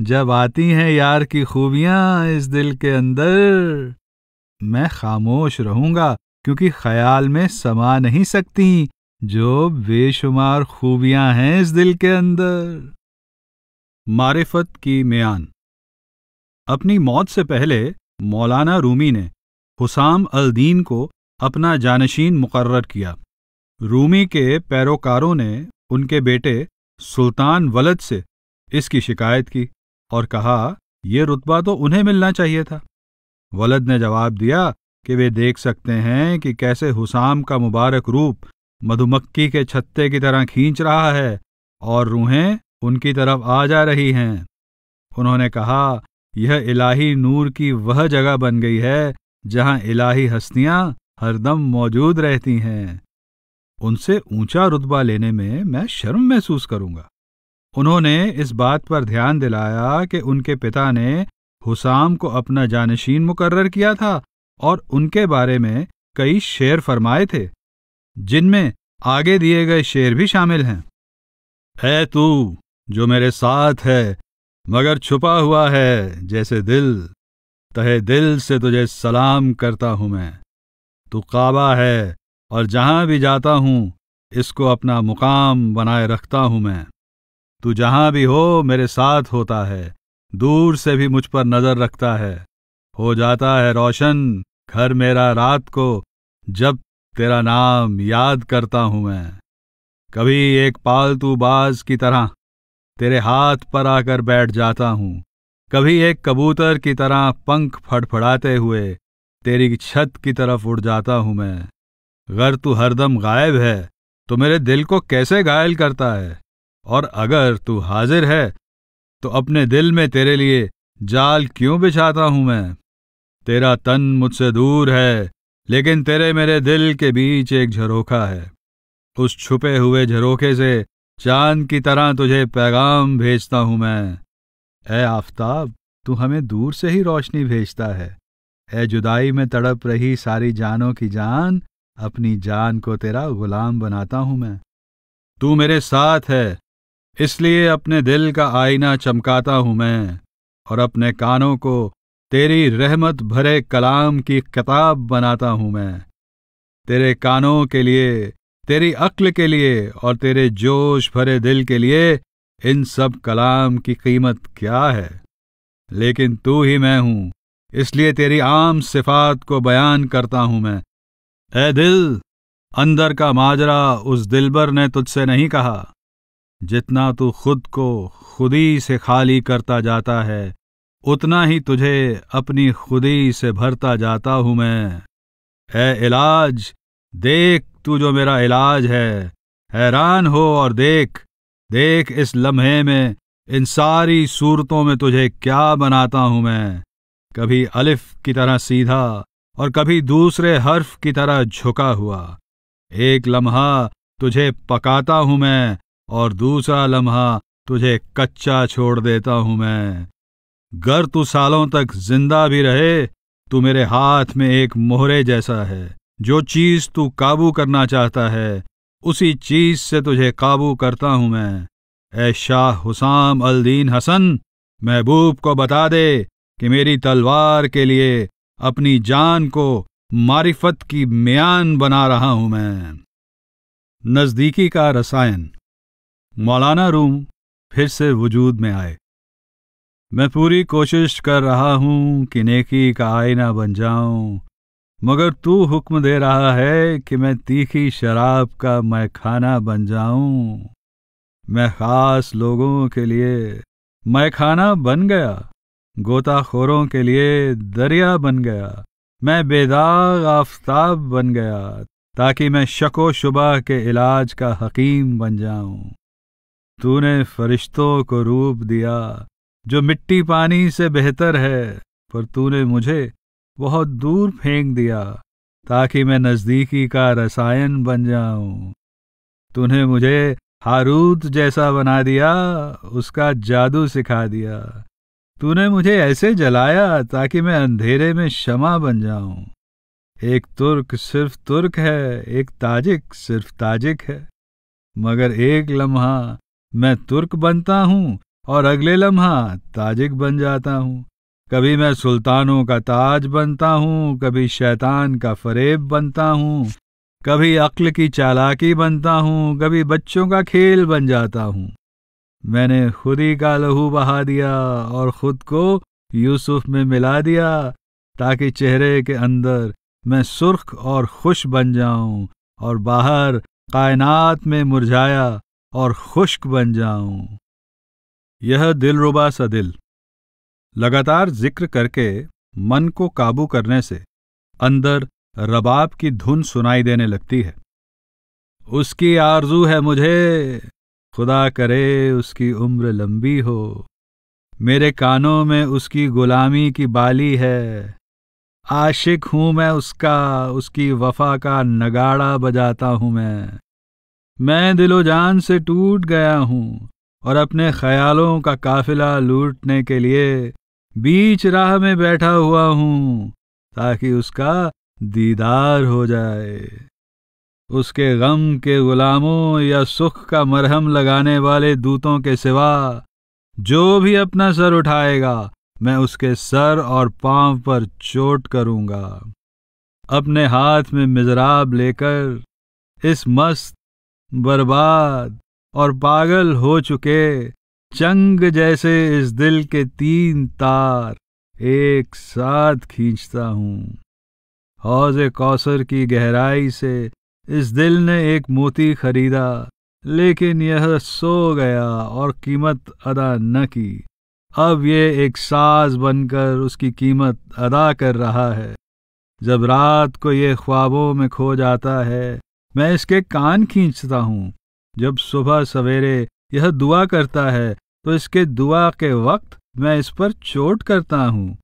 जब आती हैं यार की खूबियां इस दिल के अंदर मैं खामोश रहूंगा क्योंकि ख्याल में समा नहीं सकती जो बेशुमार खूबियां हैं इस दिल के अंदर मारिफत की म्यान अपनी मौत से पहले मौलाना रूमी ने हुसाम अल दीन को अपना जानशीन मुकर्र किया रूमी के पैरोकारों ने उनके बेटे सुल्तान वलद से इसकी शिकायत की और कहा यह रुतबा तो उन्हें मिलना चाहिए था वलद ने जवाब दिया कि वे देख सकते हैं कि कैसे हुसाम का मुबारक रूप मधुमक्खी के छत्ते की तरह खींच रहा है और रूहें उनकी तरफ आ जा रही हैं उन्होंने कहा यह इलाही नूर की वह जगह बन गई है जहां इलाही हस्तियां हरदम मौजूद रहती हैं उनसे ऊंचा रुतबा लेने में मैं शर्म महसूस करूंगा उन्होंने इस बात पर ध्यान दिलाया कि उनके पिता ने हुसाम को अपना जानशीन मुकर्र किया था और उनके बारे में कई शेर फरमाए थे जिनमें आगे दिए गए शेर भी शामिल हैं है तू जो मेरे साथ है मगर छुपा हुआ है जैसे दिल तहे दिल से तुझे सलाम करता हूँ मैं तू काबा है और जहां भी जाता हूँ इसको अपना मुकाम बनाए रखता हूँ मैं तू जहां भी हो मेरे साथ होता है दूर से भी मुझ पर नजर रखता है हो जाता है रोशन घर मेरा रात को जब तेरा नाम याद करता हूं मैं कभी एक पालतू बाज की तरह तेरे हाथ पर आकर बैठ जाता हूं कभी एक कबूतर की तरह पंख फड़फड़ाते हुए तेरी छत की तरफ उड़ जाता हूं मैं अगर तू हरदम गायब है तो मेरे दिल को कैसे घायल करता है और अगर तू हाजिर है तो अपने दिल में तेरे लिए जाल क्यों बिछाता हूं मैं तेरा तन मुझसे दूर है लेकिन तेरे मेरे दिल के बीच एक झरोखा है उस छुपे हुए झरोखे से चांद की तरह तुझे पैगाम भेजता हूं मैं ए आफताब तू हमें दूर से ही रोशनी भेजता है ए जुदाई में तड़प रही सारी जानों की जान अपनी जान को तेरा गुलाम बनाता हूं मैं तू मेरे साथ है इसलिए अपने दिल का आईना चमकाता हूं मैं और अपने कानों को तेरी रहमत भरे कलाम की किताब बनाता हूं मैं तेरे कानों के लिए तेरी अक्ल के लिए और तेरे जोश भरे दिल के लिए इन सब कलाम की कीमत क्या है लेकिन तू ही मैं हूं इसलिए तेरी आम सिफात को बयान करता हूं मैं ए दिल अंदर का माजरा उस दिलबर ने तुझसे नहीं कहा जितना तू खुद को खुदी से खाली करता जाता है उतना ही तुझे अपनी खुदी से भरता जाता हूं मैं है इलाज देख तू जो मेरा इलाज है हैरान हो और देख देख इस लम्हे में इन सारी सूरतों में तुझे क्या बनाता हूं मैं कभी अलिफ की तरह सीधा और कभी दूसरे हर्फ की तरह झुका हुआ एक लम्हा तुझे पकाता हूं मैं और दूसरा लम्हा तुझे कच्चा छोड़ देता हूं मैं गर तू सालों तक जिंदा भी रहे तू मेरे हाथ में एक मोहरे जैसा है जो चीज तू काबू करना चाहता है उसी चीज से तुझे काबू करता हूं मैं ऐ शाह हुसाम अल दीन हसन महबूब को बता दे कि मेरी तलवार के लिए अपनी जान को मारिफत की म्यान बना रहा हूं मैं नज़दीकी का रसायन मौलाना रूम फिर से वजूद में आए मैं पूरी कोशिश कर रहा हूं कि नेकी का आईना बन जाऊं मगर तू हुक्म दे रहा है कि मैं तीखी शराब का मैं खाना बन जाऊं मैं खास लोगों के लिए मैं खाना बन गया गोताखोरों के लिए दरिया बन गया मैं बेदाग आफताब बन गया ताकि मैं शको शुबा के इलाज का हकीम बन जाऊं तूने फरिश्तों को रूप दिया जो मिट्टी पानी से बेहतर है पर तूने मुझे बहुत दूर फेंक दिया ताकि मैं नज़दीकी का रसायन बन जाऊं तूने मुझे हारूत जैसा बना दिया उसका जादू सिखा दिया तूने मुझे ऐसे जलाया ताकि मैं अंधेरे में शमा बन जाऊं एक तुर्क सिर्फ तुर्क है एक ताजिक सिर्फ ताजिक है मगर एक लम्हा मैं तुर्क बनता हूँ और अगले लम्हा ताजिक बन जाता हूँ कभी मैं सुल्तानों का ताज बनता हूँ कभी शैतान का फरेब बनता हूँ कभी अक्ल की चालाकी बनता हूँ कभी बच्चों का खेल बन जाता हूँ मैंने खुद ही का लहू बहा दिया और खुद को यूसुफ में मिला दिया ताकि चेहरे के अंदर मैं सुर्ख और खुश बन जाऊं और बाहर कायनात में मुरझाया और खुश्क बन जाऊं यह दिलरुबा सा दिल लगातार जिक्र करके मन को काबू करने से अंदर रबाब की धुन सुनाई देने लगती है उसकी आरजू है मुझे खुदा करे उसकी उम्र लंबी हो मेरे कानों में उसकी गुलामी की बाली है आशिक हूं मैं उसका उसकी वफा का नगाड़ा बजाता हूं मैं मैं दिलो जान से टूट गया हूँ और अपने ख्यालों का काफिला लूटने के लिए बीच राह में बैठा हुआ हूँ ताकि उसका दीदार हो जाए उसके गम के गुलामों या सुख का मरहम लगाने वाले दूतों के सिवा जो भी अपना सर उठाएगा मैं उसके सर और पांव पर चोट करूंगा अपने हाथ में मिजराब लेकर इस मस्त बर्बाद और पागल हो चुके चंग जैसे इस दिल के तीन तार एक साथ खींचता हूं हौज कौसर की गहराई से इस दिल ने एक मोती खरीदा लेकिन यह सो गया और कीमत अदा न की अब ये एक साज बनकर उसकी कीमत अदा कर रहा है जब रात को ये ख्वाबों में खो जाता है मैं इसके कान खींचता हूँ जब सुबह सवेरे यह दुआ करता है तो इसके दुआ के वक्त मैं इस पर चोट करता हूँ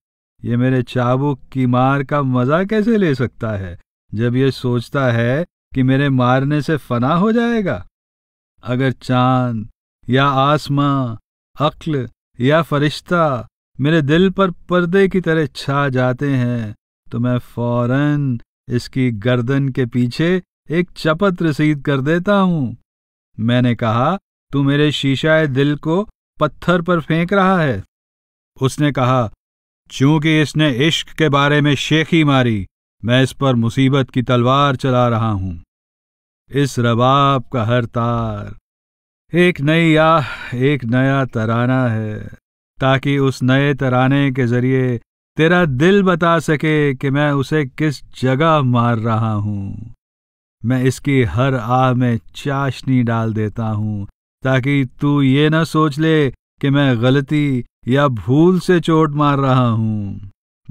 ये मेरे चाबुक की मार का मजा कैसे ले सकता है जब यह सोचता है कि मेरे मारने से फना हो जाएगा अगर चांद या आसमां अक्ल या फरिश्ता मेरे दिल पर पर्दे की तरह छा जाते हैं तो मैं फौरन इसकी गर्दन के पीछे एक चपत रसीद कर देता हूं मैंने कहा तू मेरे शीशाए दिल को पत्थर पर फेंक रहा है उसने कहा चूंकि इसने इश्क के बारे में शेखी मारी मैं इस पर मुसीबत की तलवार चला रहा हूं इस रबाब का हर तार एक नई आह एक नया तराना है ताकि उस नए तराने के जरिए तेरा दिल बता सके कि मैं उसे किस जगह मार रहा हूं मैं इसकी हर आह में चाशनी डाल देता हूँ ताकि तू ये न सोच ले कि मैं गलती या भूल से चोट मार रहा हूँ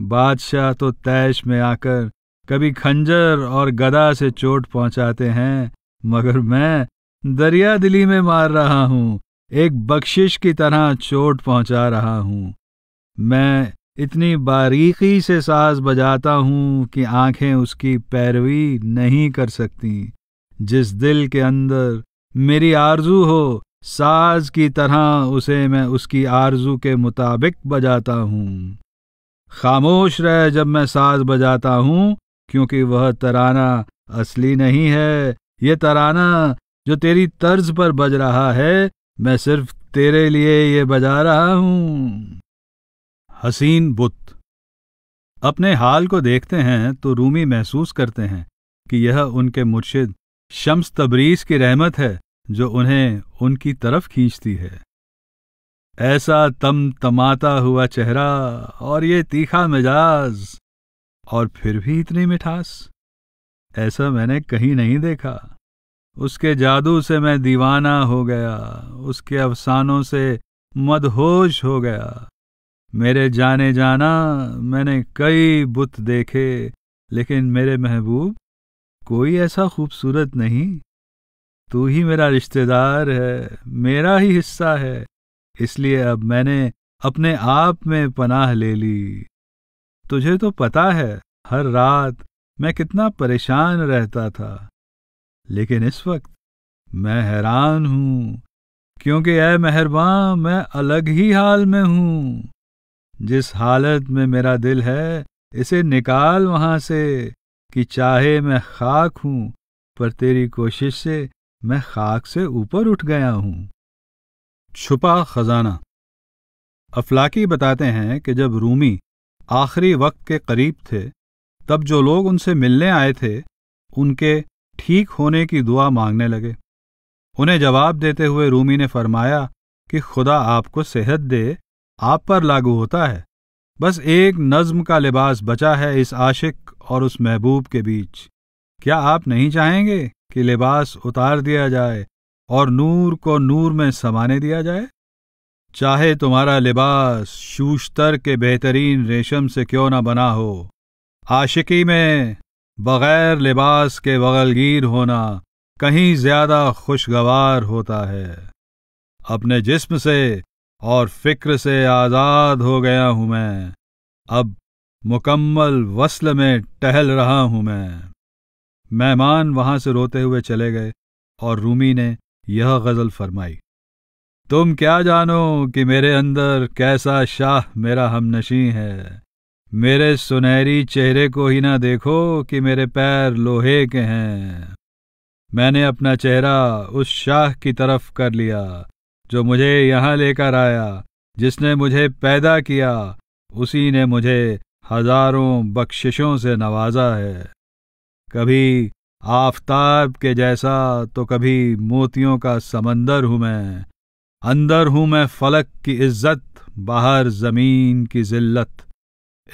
बादशाह तो तैश में आकर कभी खंजर और गदा से चोट पहुंचाते हैं मगर मैं दरिया दिली में मार रहा हूँ एक बख्शिश की तरह चोट पहुंचा रहा हूँ मैं इतनी बारीकी से साज बजाता हूँ कि आंखें उसकी पैरवी नहीं कर सकती जिस दिल के अंदर मेरी आरजू हो साज की तरह उसे मैं उसकी आरजू के मुताबिक बजाता हूँ खामोश रह जब मैं साज बजाता हूँ क्योंकि वह तराना असली नहीं है ये तराना जो तेरी तर्ज पर बज रहा है मैं सिर्फ तेरे लिए ये बजा रहा हूँ हसीन बुत अपने हाल को देखते हैं तो रूमी महसूस करते हैं कि यह उनके मुर्शिद शम्स तबरीज की रहमत है जो उन्हें उनकी तरफ खींचती है ऐसा तम तमाता हुआ चेहरा और ये तीखा मिजाज और फिर भी इतनी मिठास ऐसा मैंने कहीं नहीं देखा उसके जादू से मैं दीवाना हो गया उसके अफसानों से मदहोश हो गया मेरे जाने जाना मैंने कई बुत देखे लेकिन मेरे महबूब कोई ऐसा खूबसूरत नहीं तू ही मेरा रिश्तेदार है मेरा ही हिस्सा है इसलिए अब मैंने अपने आप में पनाह ले ली तुझे तो पता है हर रात मैं कितना परेशान रहता था लेकिन इस वक्त मैं हैरान हूं क्योंकि ऐ मेहरबान मैं अलग ही हाल में हूं जिस हालत में मेरा दिल है इसे निकाल वहां से कि चाहे मैं खाक हूं पर तेरी कोशिश से मैं खाक से ऊपर उठ गया हूं छुपा खजाना अफलाकी बताते हैं कि जब रूमी आखिरी वक्त के करीब थे तब जो लोग उनसे मिलने आए थे उनके ठीक होने की दुआ मांगने लगे उन्हें जवाब देते हुए रूमी ने फरमाया कि खुदा आपको सेहत दे आप पर लागू होता है बस एक नज्म का लिबास बचा है इस आशिक और उस महबूब के बीच क्या आप नहीं चाहेंगे कि लिबास उतार दिया जाए और नूर को नूर में समाने दिया जाए चाहे तुम्हारा लिबास शूशतर के बेहतरीन रेशम से क्यों ना बना हो आशिकी में बगैर लिबास के बगलगीर होना कहीं ज्यादा खुशगवार होता है अपने जिस्म से और फिक्र से आज़ाद हो गया हूं मैं अब मुकम्मल वसल में टहल रहा हूं मैं मेहमान वहां से रोते हुए चले गए और रूमी ने यह गज़ल फरमाई तुम क्या जानो कि मेरे अंदर कैसा शाह मेरा हमनशी है मेरे सुनहरी चेहरे को ही ना देखो कि मेरे पैर लोहे के हैं मैंने अपना चेहरा उस शाह की तरफ कर लिया जो मुझे यहाँ लेकर आया जिसने मुझे पैदा किया उसी ने मुझे हजारों बख्शिशों से नवाजा है कभी आफताब के जैसा तो कभी मोतियों का समंदर हूँ मैं अंदर हूँ मैं फलक की इज्जत बाहर जमीन की जिल्लत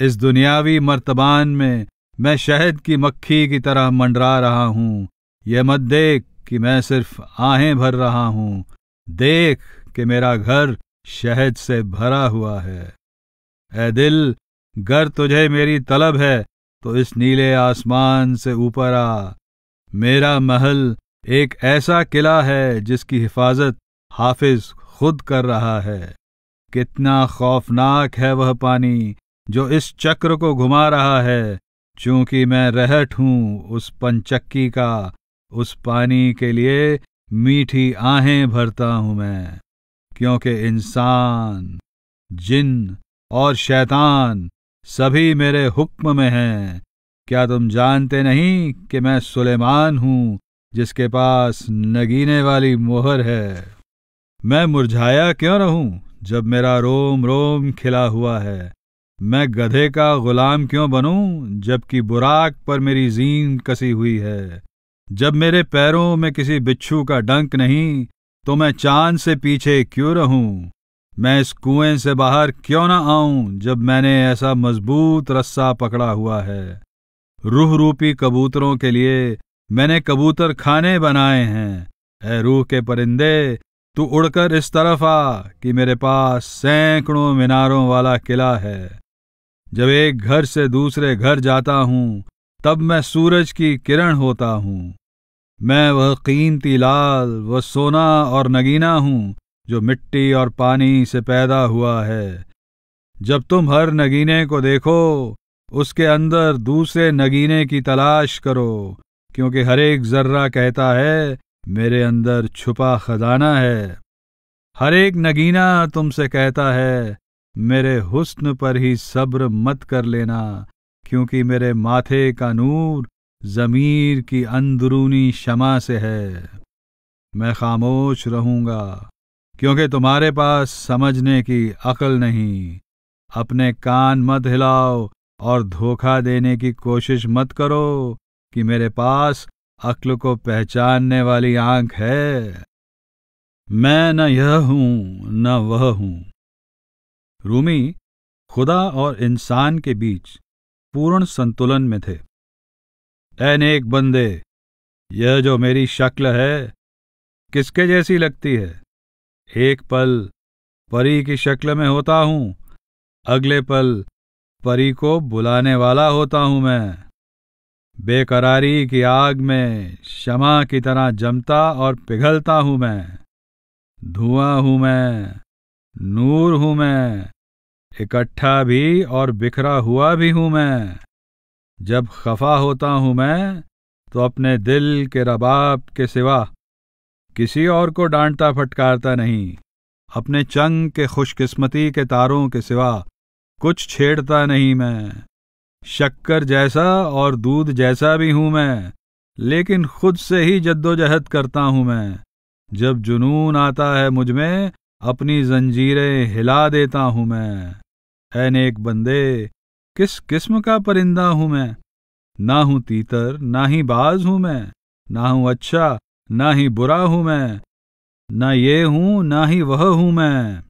इस दुनियावी मर्तबान में मैं शहद की मक्खी की तरह मंडरा रहा हूँ यह मत देख कि मैं सिर्फ आहें भर रहा हूँ देख कि मेरा घर शहद से भरा हुआ है ए दिल गर तुझे मेरी तलब है तो इस नीले आसमान से ऊपर आ मेरा महल एक ऐसा किला है जिसकी हिफाजत हाफिज खुद कर रहा है कितना खौफनाक है वह पानी जो इस चक्र को घुमा रहा है चूंकि मैं रहट हूं उस पंचक्की का उस पानी के लिए मीठी आहें भरता हूं मैं क्योंकि इंसान जिन और शैतान सभी मेरे हुक्म में हैं क्या तुम जानते नहीं कि मैं सुलेमान हूं जिसके पास नगीने वाली मोहर है मैं मुरझाया क्यों रहूं जब मेरा रोम रोम खिला हुआ है मैं गधे का गुलाम क्यों बनूं जबकि बुराक पर मेरी जीन कसी हुई है जब मेरे पैरों में किसी बिच्छू का डंक नहीं तो मैं चांद से पीछे क्यों रहूं मैं इस कुएं से बाहर क्यों ना आऊं जब मैंने ऐसा मजबूत रस्सा पकड़ा हुआ है रूह रूपी कबूतरों के लिए मैंने कबूतर खाने बनाए हैं ए रूह के परिंदे तू उड़कर इस तरफ आ कि मेरे पास सैकड़ों मीनारों वाला किला है जब एक घर से दूसरे घर जाता हूं तब मैं सूरज की किरण होता हूं मैं वह कीमती लाल वह सोना और नगीना हूँ जो मिट्टी और पानी से पैदा हुआ है जब तुम हर नगीने को देखो उसके अंदर दूसरे नगीने की तलाश करो क्योंकि हर एक जर्रा कहता है मेरे अंदर छुपा खजाना है हर एक नगीना तुमसे कहता है मेरे हुस्न पर ही सब्र मत कर लेना क्योंकि मेरे माथे का नूर ज़मीर की अंदरूनी शमा से है मैं खामोश रहूंगा क्योंकि तुम्हारे पास समझने की अकल नहीं अपने कान मत हिलाओ और धोखा देने की कोशिश मत करो कि मेरे पास अक्ल को पहचानने वाली आंख है मैं न यह हूं न वह हूं रूमी खुदा और इंसान के बीच पूर्ण संतुलन में थे अनेक बंदे यह जो मेरी शक्ल है किसके जैसी लगती है एक पल परी की शक्ल में होता हूं अगले पल परी को बुलाने वाला होता हूं मैं बेकरारी की आग में क्षमा की तरह जमता और पिघलता हूं मैं धुआं हूं मैं नूर हूं मैं इकट्ठा भी और बिखरा हुआ भी हूं मैं जब खफा होता हूं मैं तो अपने दिल के रबाब के सिवा किसी और को डांटता फटकारता नहीं अपने चंग के खुशकिस्मती के तारों के सिवा कुछ छेड़ता नहीं मैं शक्कर जैसा और दूध जैसा भी हूं मैं लेकिन खुद से ही जद्दोजहद करता हूं मैं जब जुनून आता है मुझ में अपनी जंजीरें हिला देता हूं मैं ऐ नेक बंदे किस किस्म का परिंदा हूं मैं ना हूं तीतर ना ही बाज हूं मैं ना हूं अच्छा ना ही बुरा हूं मैं ना ये हूं ना ही वह हूं मैं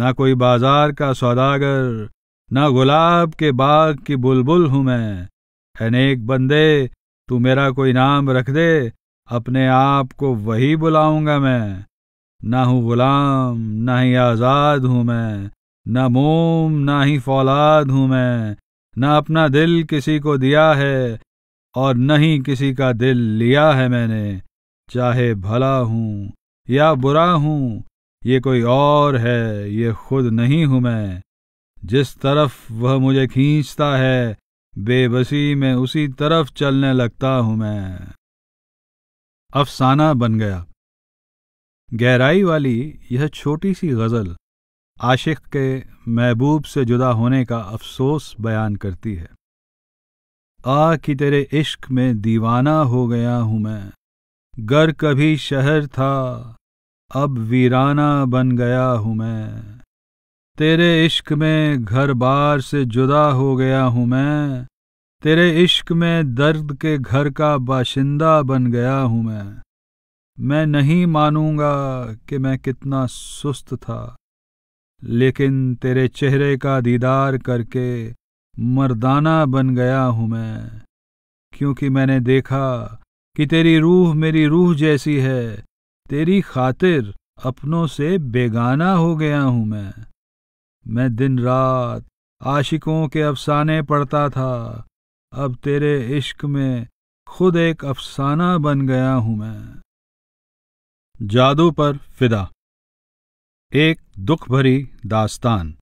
ना कोई बाजार का सौदागर ना गुलाब के बाग की बुलबुल हूं मैं अनेक बंदे तू मेरा कोई नाम रख दे अपने आप को वही बुलाऊंगा मैं ना हूं गुलाम ना ही आज़ाद हूं मैं ना मोम ना ही फौलाद हूं मैं ना अपना दिल किसी को दिया है और न ही किसी का दिल लिया है मैंने चाहे भला हूं या बुरा हूं ये कोई और है ये खुद नहीं हूं मैं जिस तरफ वह मुझे खींचता है बेबसी में उसी तरफ चलने लगता हूं मैं अफसाना बन गया गहराई वाली यह छोटी सी गजल आशिक के महबूब से जुदा होने का अफसोस बयान करती है आ कि तेरे इश्क में दीवाना हो गया हूं मैं गर कभी शहर था अब वीराना बन गया हूं मैं तेरे इश्क में घर बार से जुदा हो गया हूं मैं तेरे इश्क में दर्द के घर का बाशिंदा बन गया हूं मैं मैं नहीं मानूंगा कि मैं कितना सुस्त था लेकिन तेरे चेहरे का दीदार करके मर्दाना बन गया हूं मैं क्योंकि मैंने देखा कि तेरी रूह मेरी रूह जैसी है तेरी खातिर अपनों से बेगाना हो गया हूं मैं मैं दिन रात आशिकों के अफसाने पढ़ता था अब तेरे इश्क में खुद एक अफसाना बन गया हूं मैं जादू पर फिदा एक दुख भरी दास्तान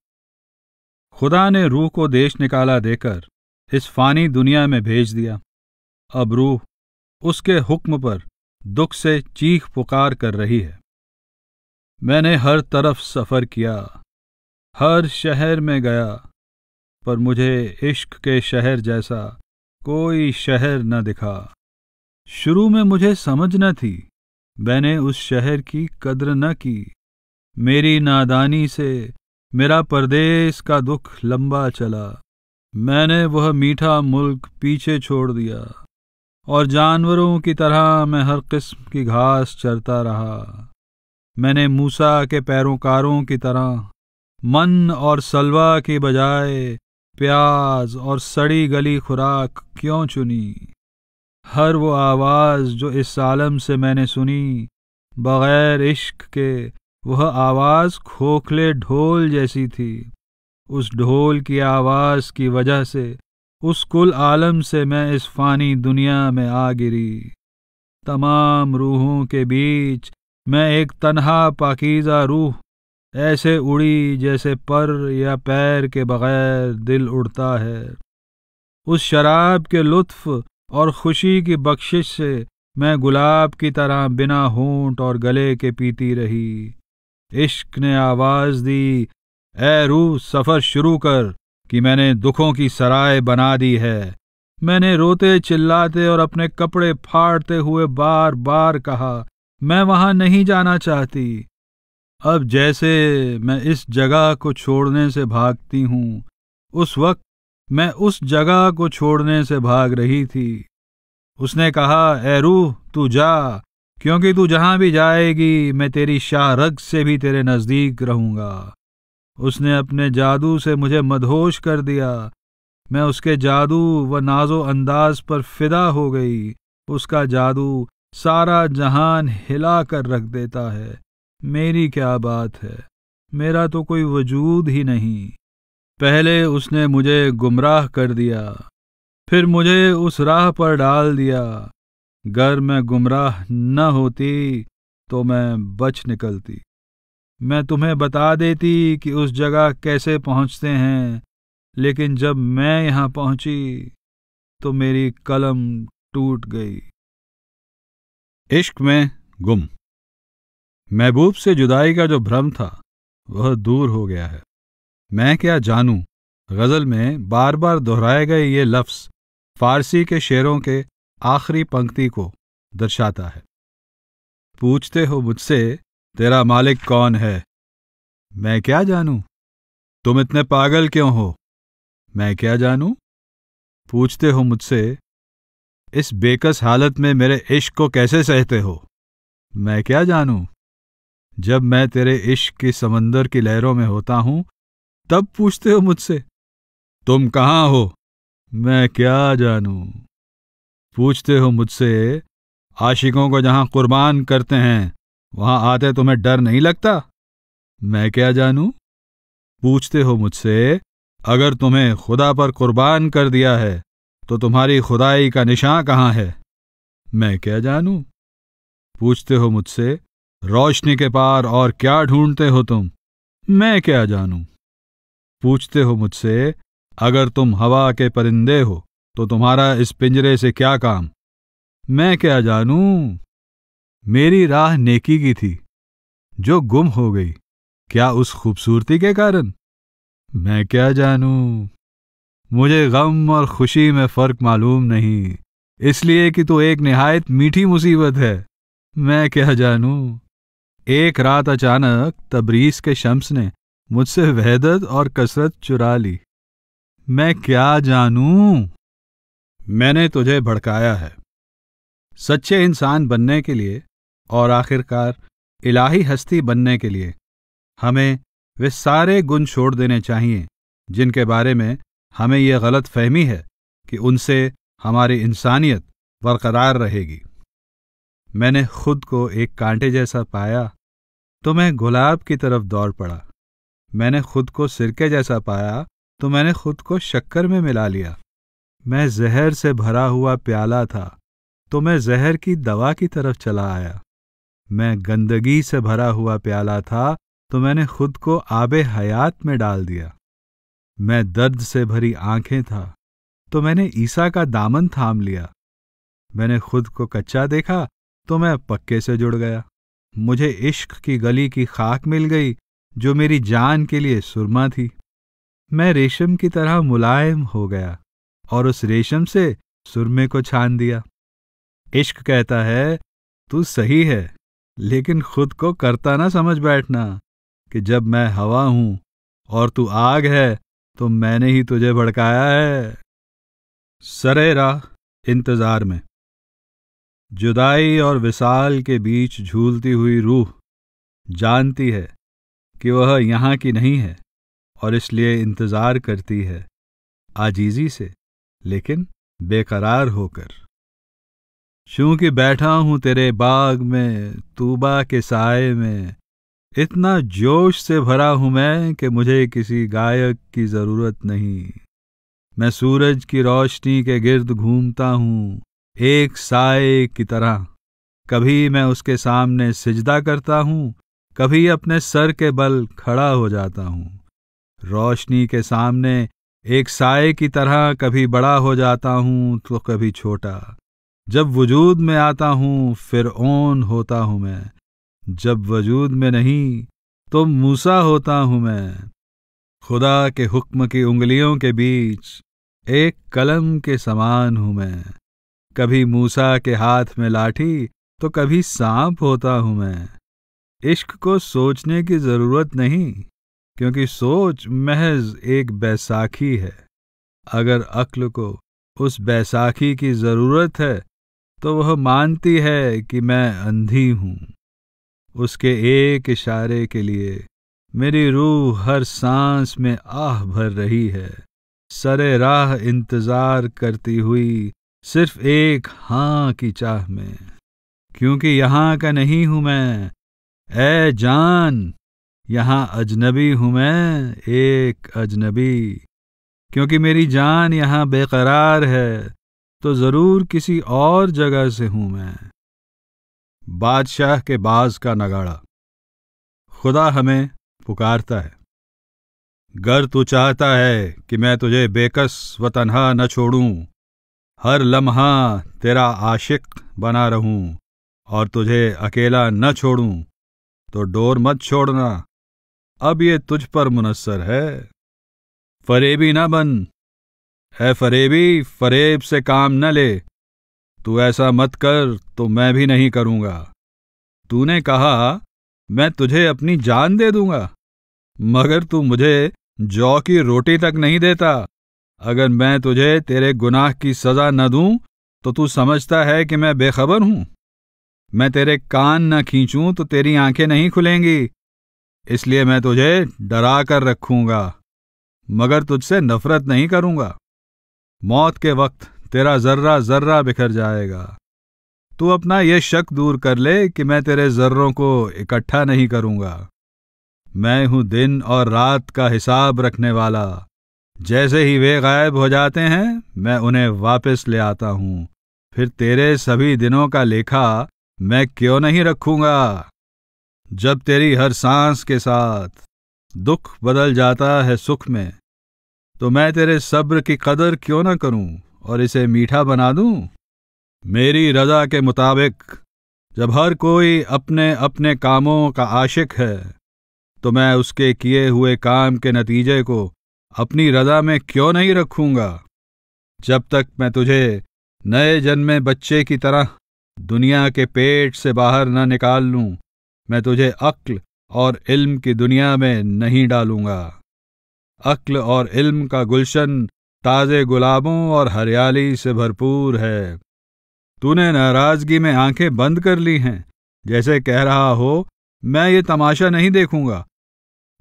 खुदा ने रूह को देश निकाला देकर इस फानी दुनिया में भेज दिया अब रूह उसके हुक्म पर दुख से चीख पुकार कर रही है मैंने हर तरफ सफ़र किया हर शहर में गया पर मुझे इश्क के शहर जैसा कोई शहर न दिखा शुरू में मुझे समझ न थी मैंने उस शहर की कद्र न की मेरी नादानी से मेरा परदेश का दुख लंबा चला मैंने वह मीठा मुल्क पीछे छोड़ दिया और जानवरों की तरह मैं हर किस्म की घास चरता रहा मैंने मूसा के पैरोकारों की तरह मन और सलवा के बजाय प्याज और सड़ी गली खुराक क्यों चुनी हर वो आवाज़ जो इस आलम से मैंने सुनी बग़ैर इश्क के वह आवाज खोखले ढोल जैसी थी उस ढोल की आवाज की वजह से उस कुल आलम से मैं इस फानी दुनिया में आ गिरी तमाम रूहों के बीच मैं एक तन्हा पाकिजा रूह ऐसे उड़ी जैसे पर या पैर के बगैर दिल उड़ता है उस शराब के लुत्फ और खुशी की बख्शिश से मैं गुलाब की तरह बिना होंठ और गले के पीती रही इश्क ने आवाज दी ए रूह सफर शुरू कर कि मैंने दुखों की सराय बना दी है मैंने रोते चिल्लाते और अपने कपड़े फाड़ते हुए बार बार कहा मैं वहां नहीं जाना चाहती अब जैसे मैं इस जगह को छोड़ने से भागती हूं उस वक्त मैं उस जगह को छोड़ने से भाग रही थी उसने कहा ए रूह तू जा क्योंकि तू जहां भी जाएगी मैं तेरी शाहरग से भी तेरे नजदीक रहूंगा उसने अपने जादू से मुझे मदहोश कर दिया मैं उसके जादू व नाजो अंदाज पर फिदा हो गई उसका जादू सारा जहान हिला कर रख देता है मेरी क्या बात है मेरा तो कोई वजूद ही नहीं पहले उसने मुझे गुमराह कर दिया फिर मुझे उस राह पर डाल दिया गर मैं गुमराह न होती तो मैं बच निकलती मैं तुम्हें बता देती कि उस जगह कैसे पहुंचते हैं लेकिन जब मैं यहाँ पहुंची तो मेरी कलम टूट गई इश्क में गुम महबूब से जुदाई का जो भ्रम था वह दूर हो गया है मैं क्या जानूं गज़ल में बार बार दोहराए गए ये लफ्ज़ फारसी के शेरों के आखिरी पंक्ति को दर्शाता है पूछते हो मुझसे तेरा मालिक कौन है मैं क्या जानू तुम इतने पागल क्यों हो मैं क्या जानू पूछते हो मुझसे इस बेकस हालत में मेरे इश्क को कैसे सहते हो मैं क्या जानू जब मैं तेरे इश्क की समंदर की लहरों में होता हूं तब पूछते हो मुझसे तुम कहां हो मैं क्या जानू पूछते हो मुझसे आशिकों को जहां कुर्बान करते हैं वहां आते तुम्हें डर नहीं लगता मैं क्या जानू पूछते हो मुझसे अगर तुम्हें खुदा पर कुर्बान कर दिया है तो तुम्हारी खुदाई का निशान कहाँ है मैं क्या जानू पूछते हो मुझसे रोशनी के पार और क्या ढूंढते हो तुम मैं क्या जानू पूछते हो मुझसे अगर तुम हवा के परिंदे हो तो तुम्हारा इस पिंजरे से क्या काम मैं क्या जानू मेरी राह नेकी की थी जो गुम हो गई क्या उस खूबसूरती के कारण मैं क्या जानू मुझे गम और खुशी में फर्क मालूम नहीं इसलिए कि तो एक निहायत मीठी मुसीबत है मैं क्या जानू एक रात अचानक तबरीज के शम्स ने मुझसे वहदत और कसरत चुरा ली मैं क्या जानू मैंने तुझे भड़काया है सच्चे इंसान बनने के लिए और आखिरकार इलाही हस्ती बनने के लिए हमें वे सारे गुण छोड़ देने चाहिए जिनके बारे में हमें यह गलत फहमी है कि उनसे हमारी इंसानियत बरकरार रहेगी मैंने खुद को एक कांटे जैसा पाया तो मैं गुलाब की तरफ दौड़ पड़ा मैंने खुद को सिरके जैसा पाया तो मैंने खुद को शक्कर में मिला लिया मैं जहर से भरा हुआ प्याला था तो मैं जहर की दवा की तरफ चला आया मैं गंदगी से भरा हुआ प्याला था तो मैंने खुद को आब हयात में डाल दिया मैं दर्द से भरी आंखें था तो मैंने ईसा का दामन थाम लिया मैंने खुद को कच्चा देखा तो मैं पक्के से जुड़ गया मुझे इश्क की गली की खाक मिल गई जो मेरी जान के लिए सुरमा थी मैं रेशम की तरह मुलायम हो गया और उस रेशम से सुरमे को छान दिया इश्क कहता है तू सही है लेकिन खुद को करता ना समझ बैठना कि जब मैं हवा हूं और तू आग है तो मैंने ही तुझे भड़काया है सरेरा इंतजार में जुदाई और विशाल के बीच झूलती हुई रूह जानती है कि वह यहाँ की नहीं है और इसलिए इंतजार करती है आजीजी से लेकिन बेकरार होकर चूंकि बैठा हूं तेरे बाग में तूबा के साय में इतना जोश से भरा हूं मैं कि मुझे किसी गायक की जरूरत नहीं मैं सूरज की रोशनी के गिर्द घूमता हूं एक साय की तरह कभी मैं उसके सामने सिजदा करता हूं कभी अपने सर के बल खड़ा हो जाता हूं रोशनी के सामने एक साय की तरह कभी बड़ा हो जाता हूँ तो कभी छोटा जब वजूद में आता हूँ फिर ओन होता हूँ मैं जब वजूद में नहीं तो मूसा होता हूँ मैं खुदा के हुक्म की उंगलियों के बीच एक कलम के समान हूँ मैं कभी मूसा के हाथ में लाठी तो कभी सांप होता हूँ मैं इश्क को सोचने की जरूरत नहीं क्योंकि सोच महज एक बैसाखी है अगर अक्ल को उस बैसाखी की जरूरत है तो वह मानती है कि मैं अंधी हूं उसके एक इशारे के लिए मेरी रूह हर सांस में आह भर रही है सरे राह इंतजार करती हुई सिर्फ एक हाँ की चाह में क्योंकि यहां का नहीं हूं मैं ए जान यहाँ अजनबी हूँ मैं एक अजनबी क्योंकि मेरी जान यहाँ बेकरार है तो ज़रूर किसी और जगह से हूँ मैं बादशाह के बाज का नगाड़ा खुदा हमें पुकारता है गर तू चाहता है कि मैं तुझे बेकस व तनहा न छोड़ूं हर लम्हा तेरा आशिक बना रहूं और तुझे अकेला न छोड़ूं तो डोर मत छोड़ना अब ये तुझ पर मुनसर है फरेबी ना बन है फरेबी फरेब से काम न ले तू ऐसा मत कर तो मैं भी नहीं करूंगा तूने कहा मैं तुझे अपनी जान दे दूंगा मगर तू मुझे जौ की रोटी तक नहीं देता अगर मैं तुझे तेरे गुनाह की सज़ा न दूं तो तू समझता है कि मैं बेखबर हूं मैं तेरे कान न खींचूं तो तेरी आंखें नहीं खुलेंगी इसलिए मैं तुझे डरा कर रखूंगा मगर तुझसे नफरत नहीं करूंगा मौत के वक्त तेरा जर्रा जर्रा बिखर जाएगा तू अपना यह शक दूर कर ले कि मैं तेरे जर्रों को इकट्ठा नहीं करूंगा मैं हूं दिन और रात का हिसाब रखने वाला जैसे ही वे गायब हो जाते हैं मैं उन्हें वापस ले आता हूं फिर तेरे सभी दिनों का लेखा मैं क्यों नहीं रखूंगा जब तेरी हर सांस के साथ दुख बदल जाता है सुख में तो मैं तेरे सब्र की कदर क्यों ना करूं और इसे मीठा बना दूं मेरी रजा के मुताबिक जब हर कोई अपने अपने कामों का आशिक है तो मैं उसके किए हुए काम के नतीजे को अपनी रजा में क्यों नहीं रखूंगा जब तक मैं तुझे नए जन्मे बच्चे की तरह दुनिया के पेट से बाहर न निकाल लूं मैं तुझे अक्ल और इल्म की दुनिया में नहीं डालूंगा अक्ल और इल्म का गुलशन ताजे गुलाबों और हरियाली से भरपूर है तूने नाराजगी में आंखें बंद कर ली हैं जैसे कह रहा हो मैं ये तमाशा नहीं देखूंगा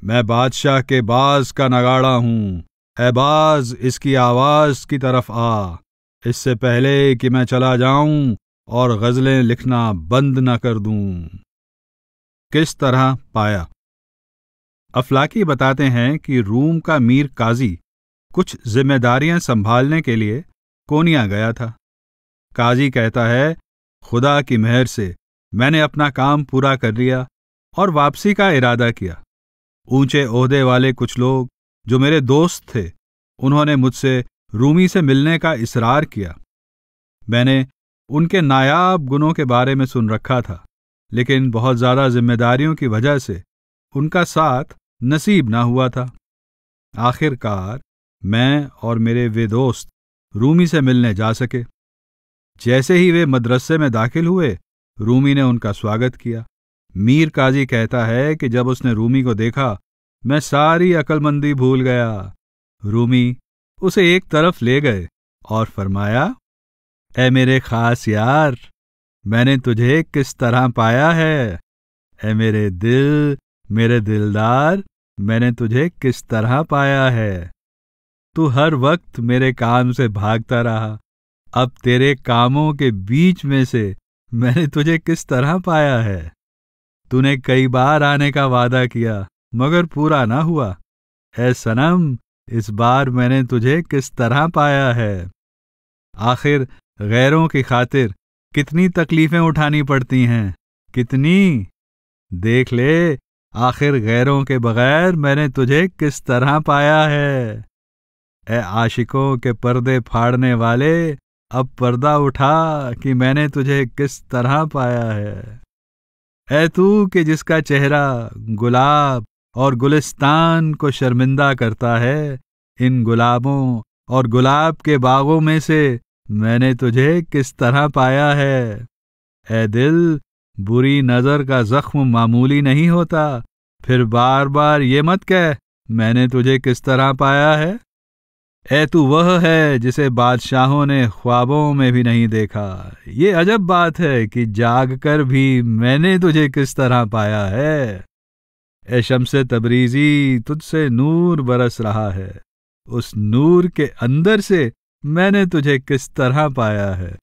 मैं बादशाह के बाज का नगाड़ा हूं एबाज इसकी आवाज की तरफ आ इससे पहले कि मैं चला जाऊं और गजलें लिखना बंद न कर दूं किस तरह पाया अफलाकी बताते हैं कि रूम का मीर काजी कुछ जिम्मेदारियां संभालने के लिए कोनिया गया था काजी कहता है खुदा की मेहर से मैंने अपना काम पूरा कर लिया और वापसी का इरादा किया ऊंचे ओहदे वाले कुछ लोग जो मेरे दोस्त थे उन्होंने मुझसे रूमी से मिलने का इसरार किया मैंने उनके नायाब गुणों के बारे में सुन रखा था लेकिन बहुत ज़्यादा जिम्मेदारियों की वजह से उनका साथ नसीब ना हुआ था आखिरकार मैं और मेरे वे दोस्त रूमी से मिलने जा सके जैसे ही वे मदरसे में दाखिल हुए रूमी ने उनका स्वागत किया मीर काजी कहता है कि जब उसने रूमी को देखा मैं सारी अक्लमंदी भूल गया रूमी उसे एक तरफ ले गए और फरमाया ए मेरे खास यार मैंने तुझे किस तरह पाया है ए मेरे दिल मेरे दिलदार मैंने तुझे किस तरह पाया है तू हर वक्त मेरे काम से भागता रहा अब तेरे कामों के बीच में से मैंने तुझे किस तरह पाया है तूने कई बार आने का वादा किया मगर पूरा ना हुआ ए सनम इस बार मैंने तुझे किस तरह पाया है आखिर गैरों की खातिर कितनी तकलीफें उठानी पड़ती हैं कितनी देख ले आखिर गैरों के बगैर मैंने तुझे किस तरह पाया है ए आशिकों के पर्दे फाड़ने वाले अब पर्दा उठा कि मैंने तुझे किस तरह पाया है ऐ तू कि जिसका चेहरा गुलाब और गुलिस्तान को शर्मिंदा करता है इन गुलाबों और गुलाब के बागों में से मैंने तुझे किस तरह पाया है ए दिल बुरी नज़र का जख्म मामूली नहीं होता फिर बार बार ये मत कह मैंने तुझे किस तरह पाया है ए तू वह है जिसे बादशाहों ने ख्वाबों में भी नहीं देखा ये अजब बात है कि जाग कर भी मैंने तुझे किस तरह पाया है ए शम्स तबरीज़ी तुझसे नूर बरस रहा है उस नूर के अंदर से मैंने तुझे किस तरह पाया है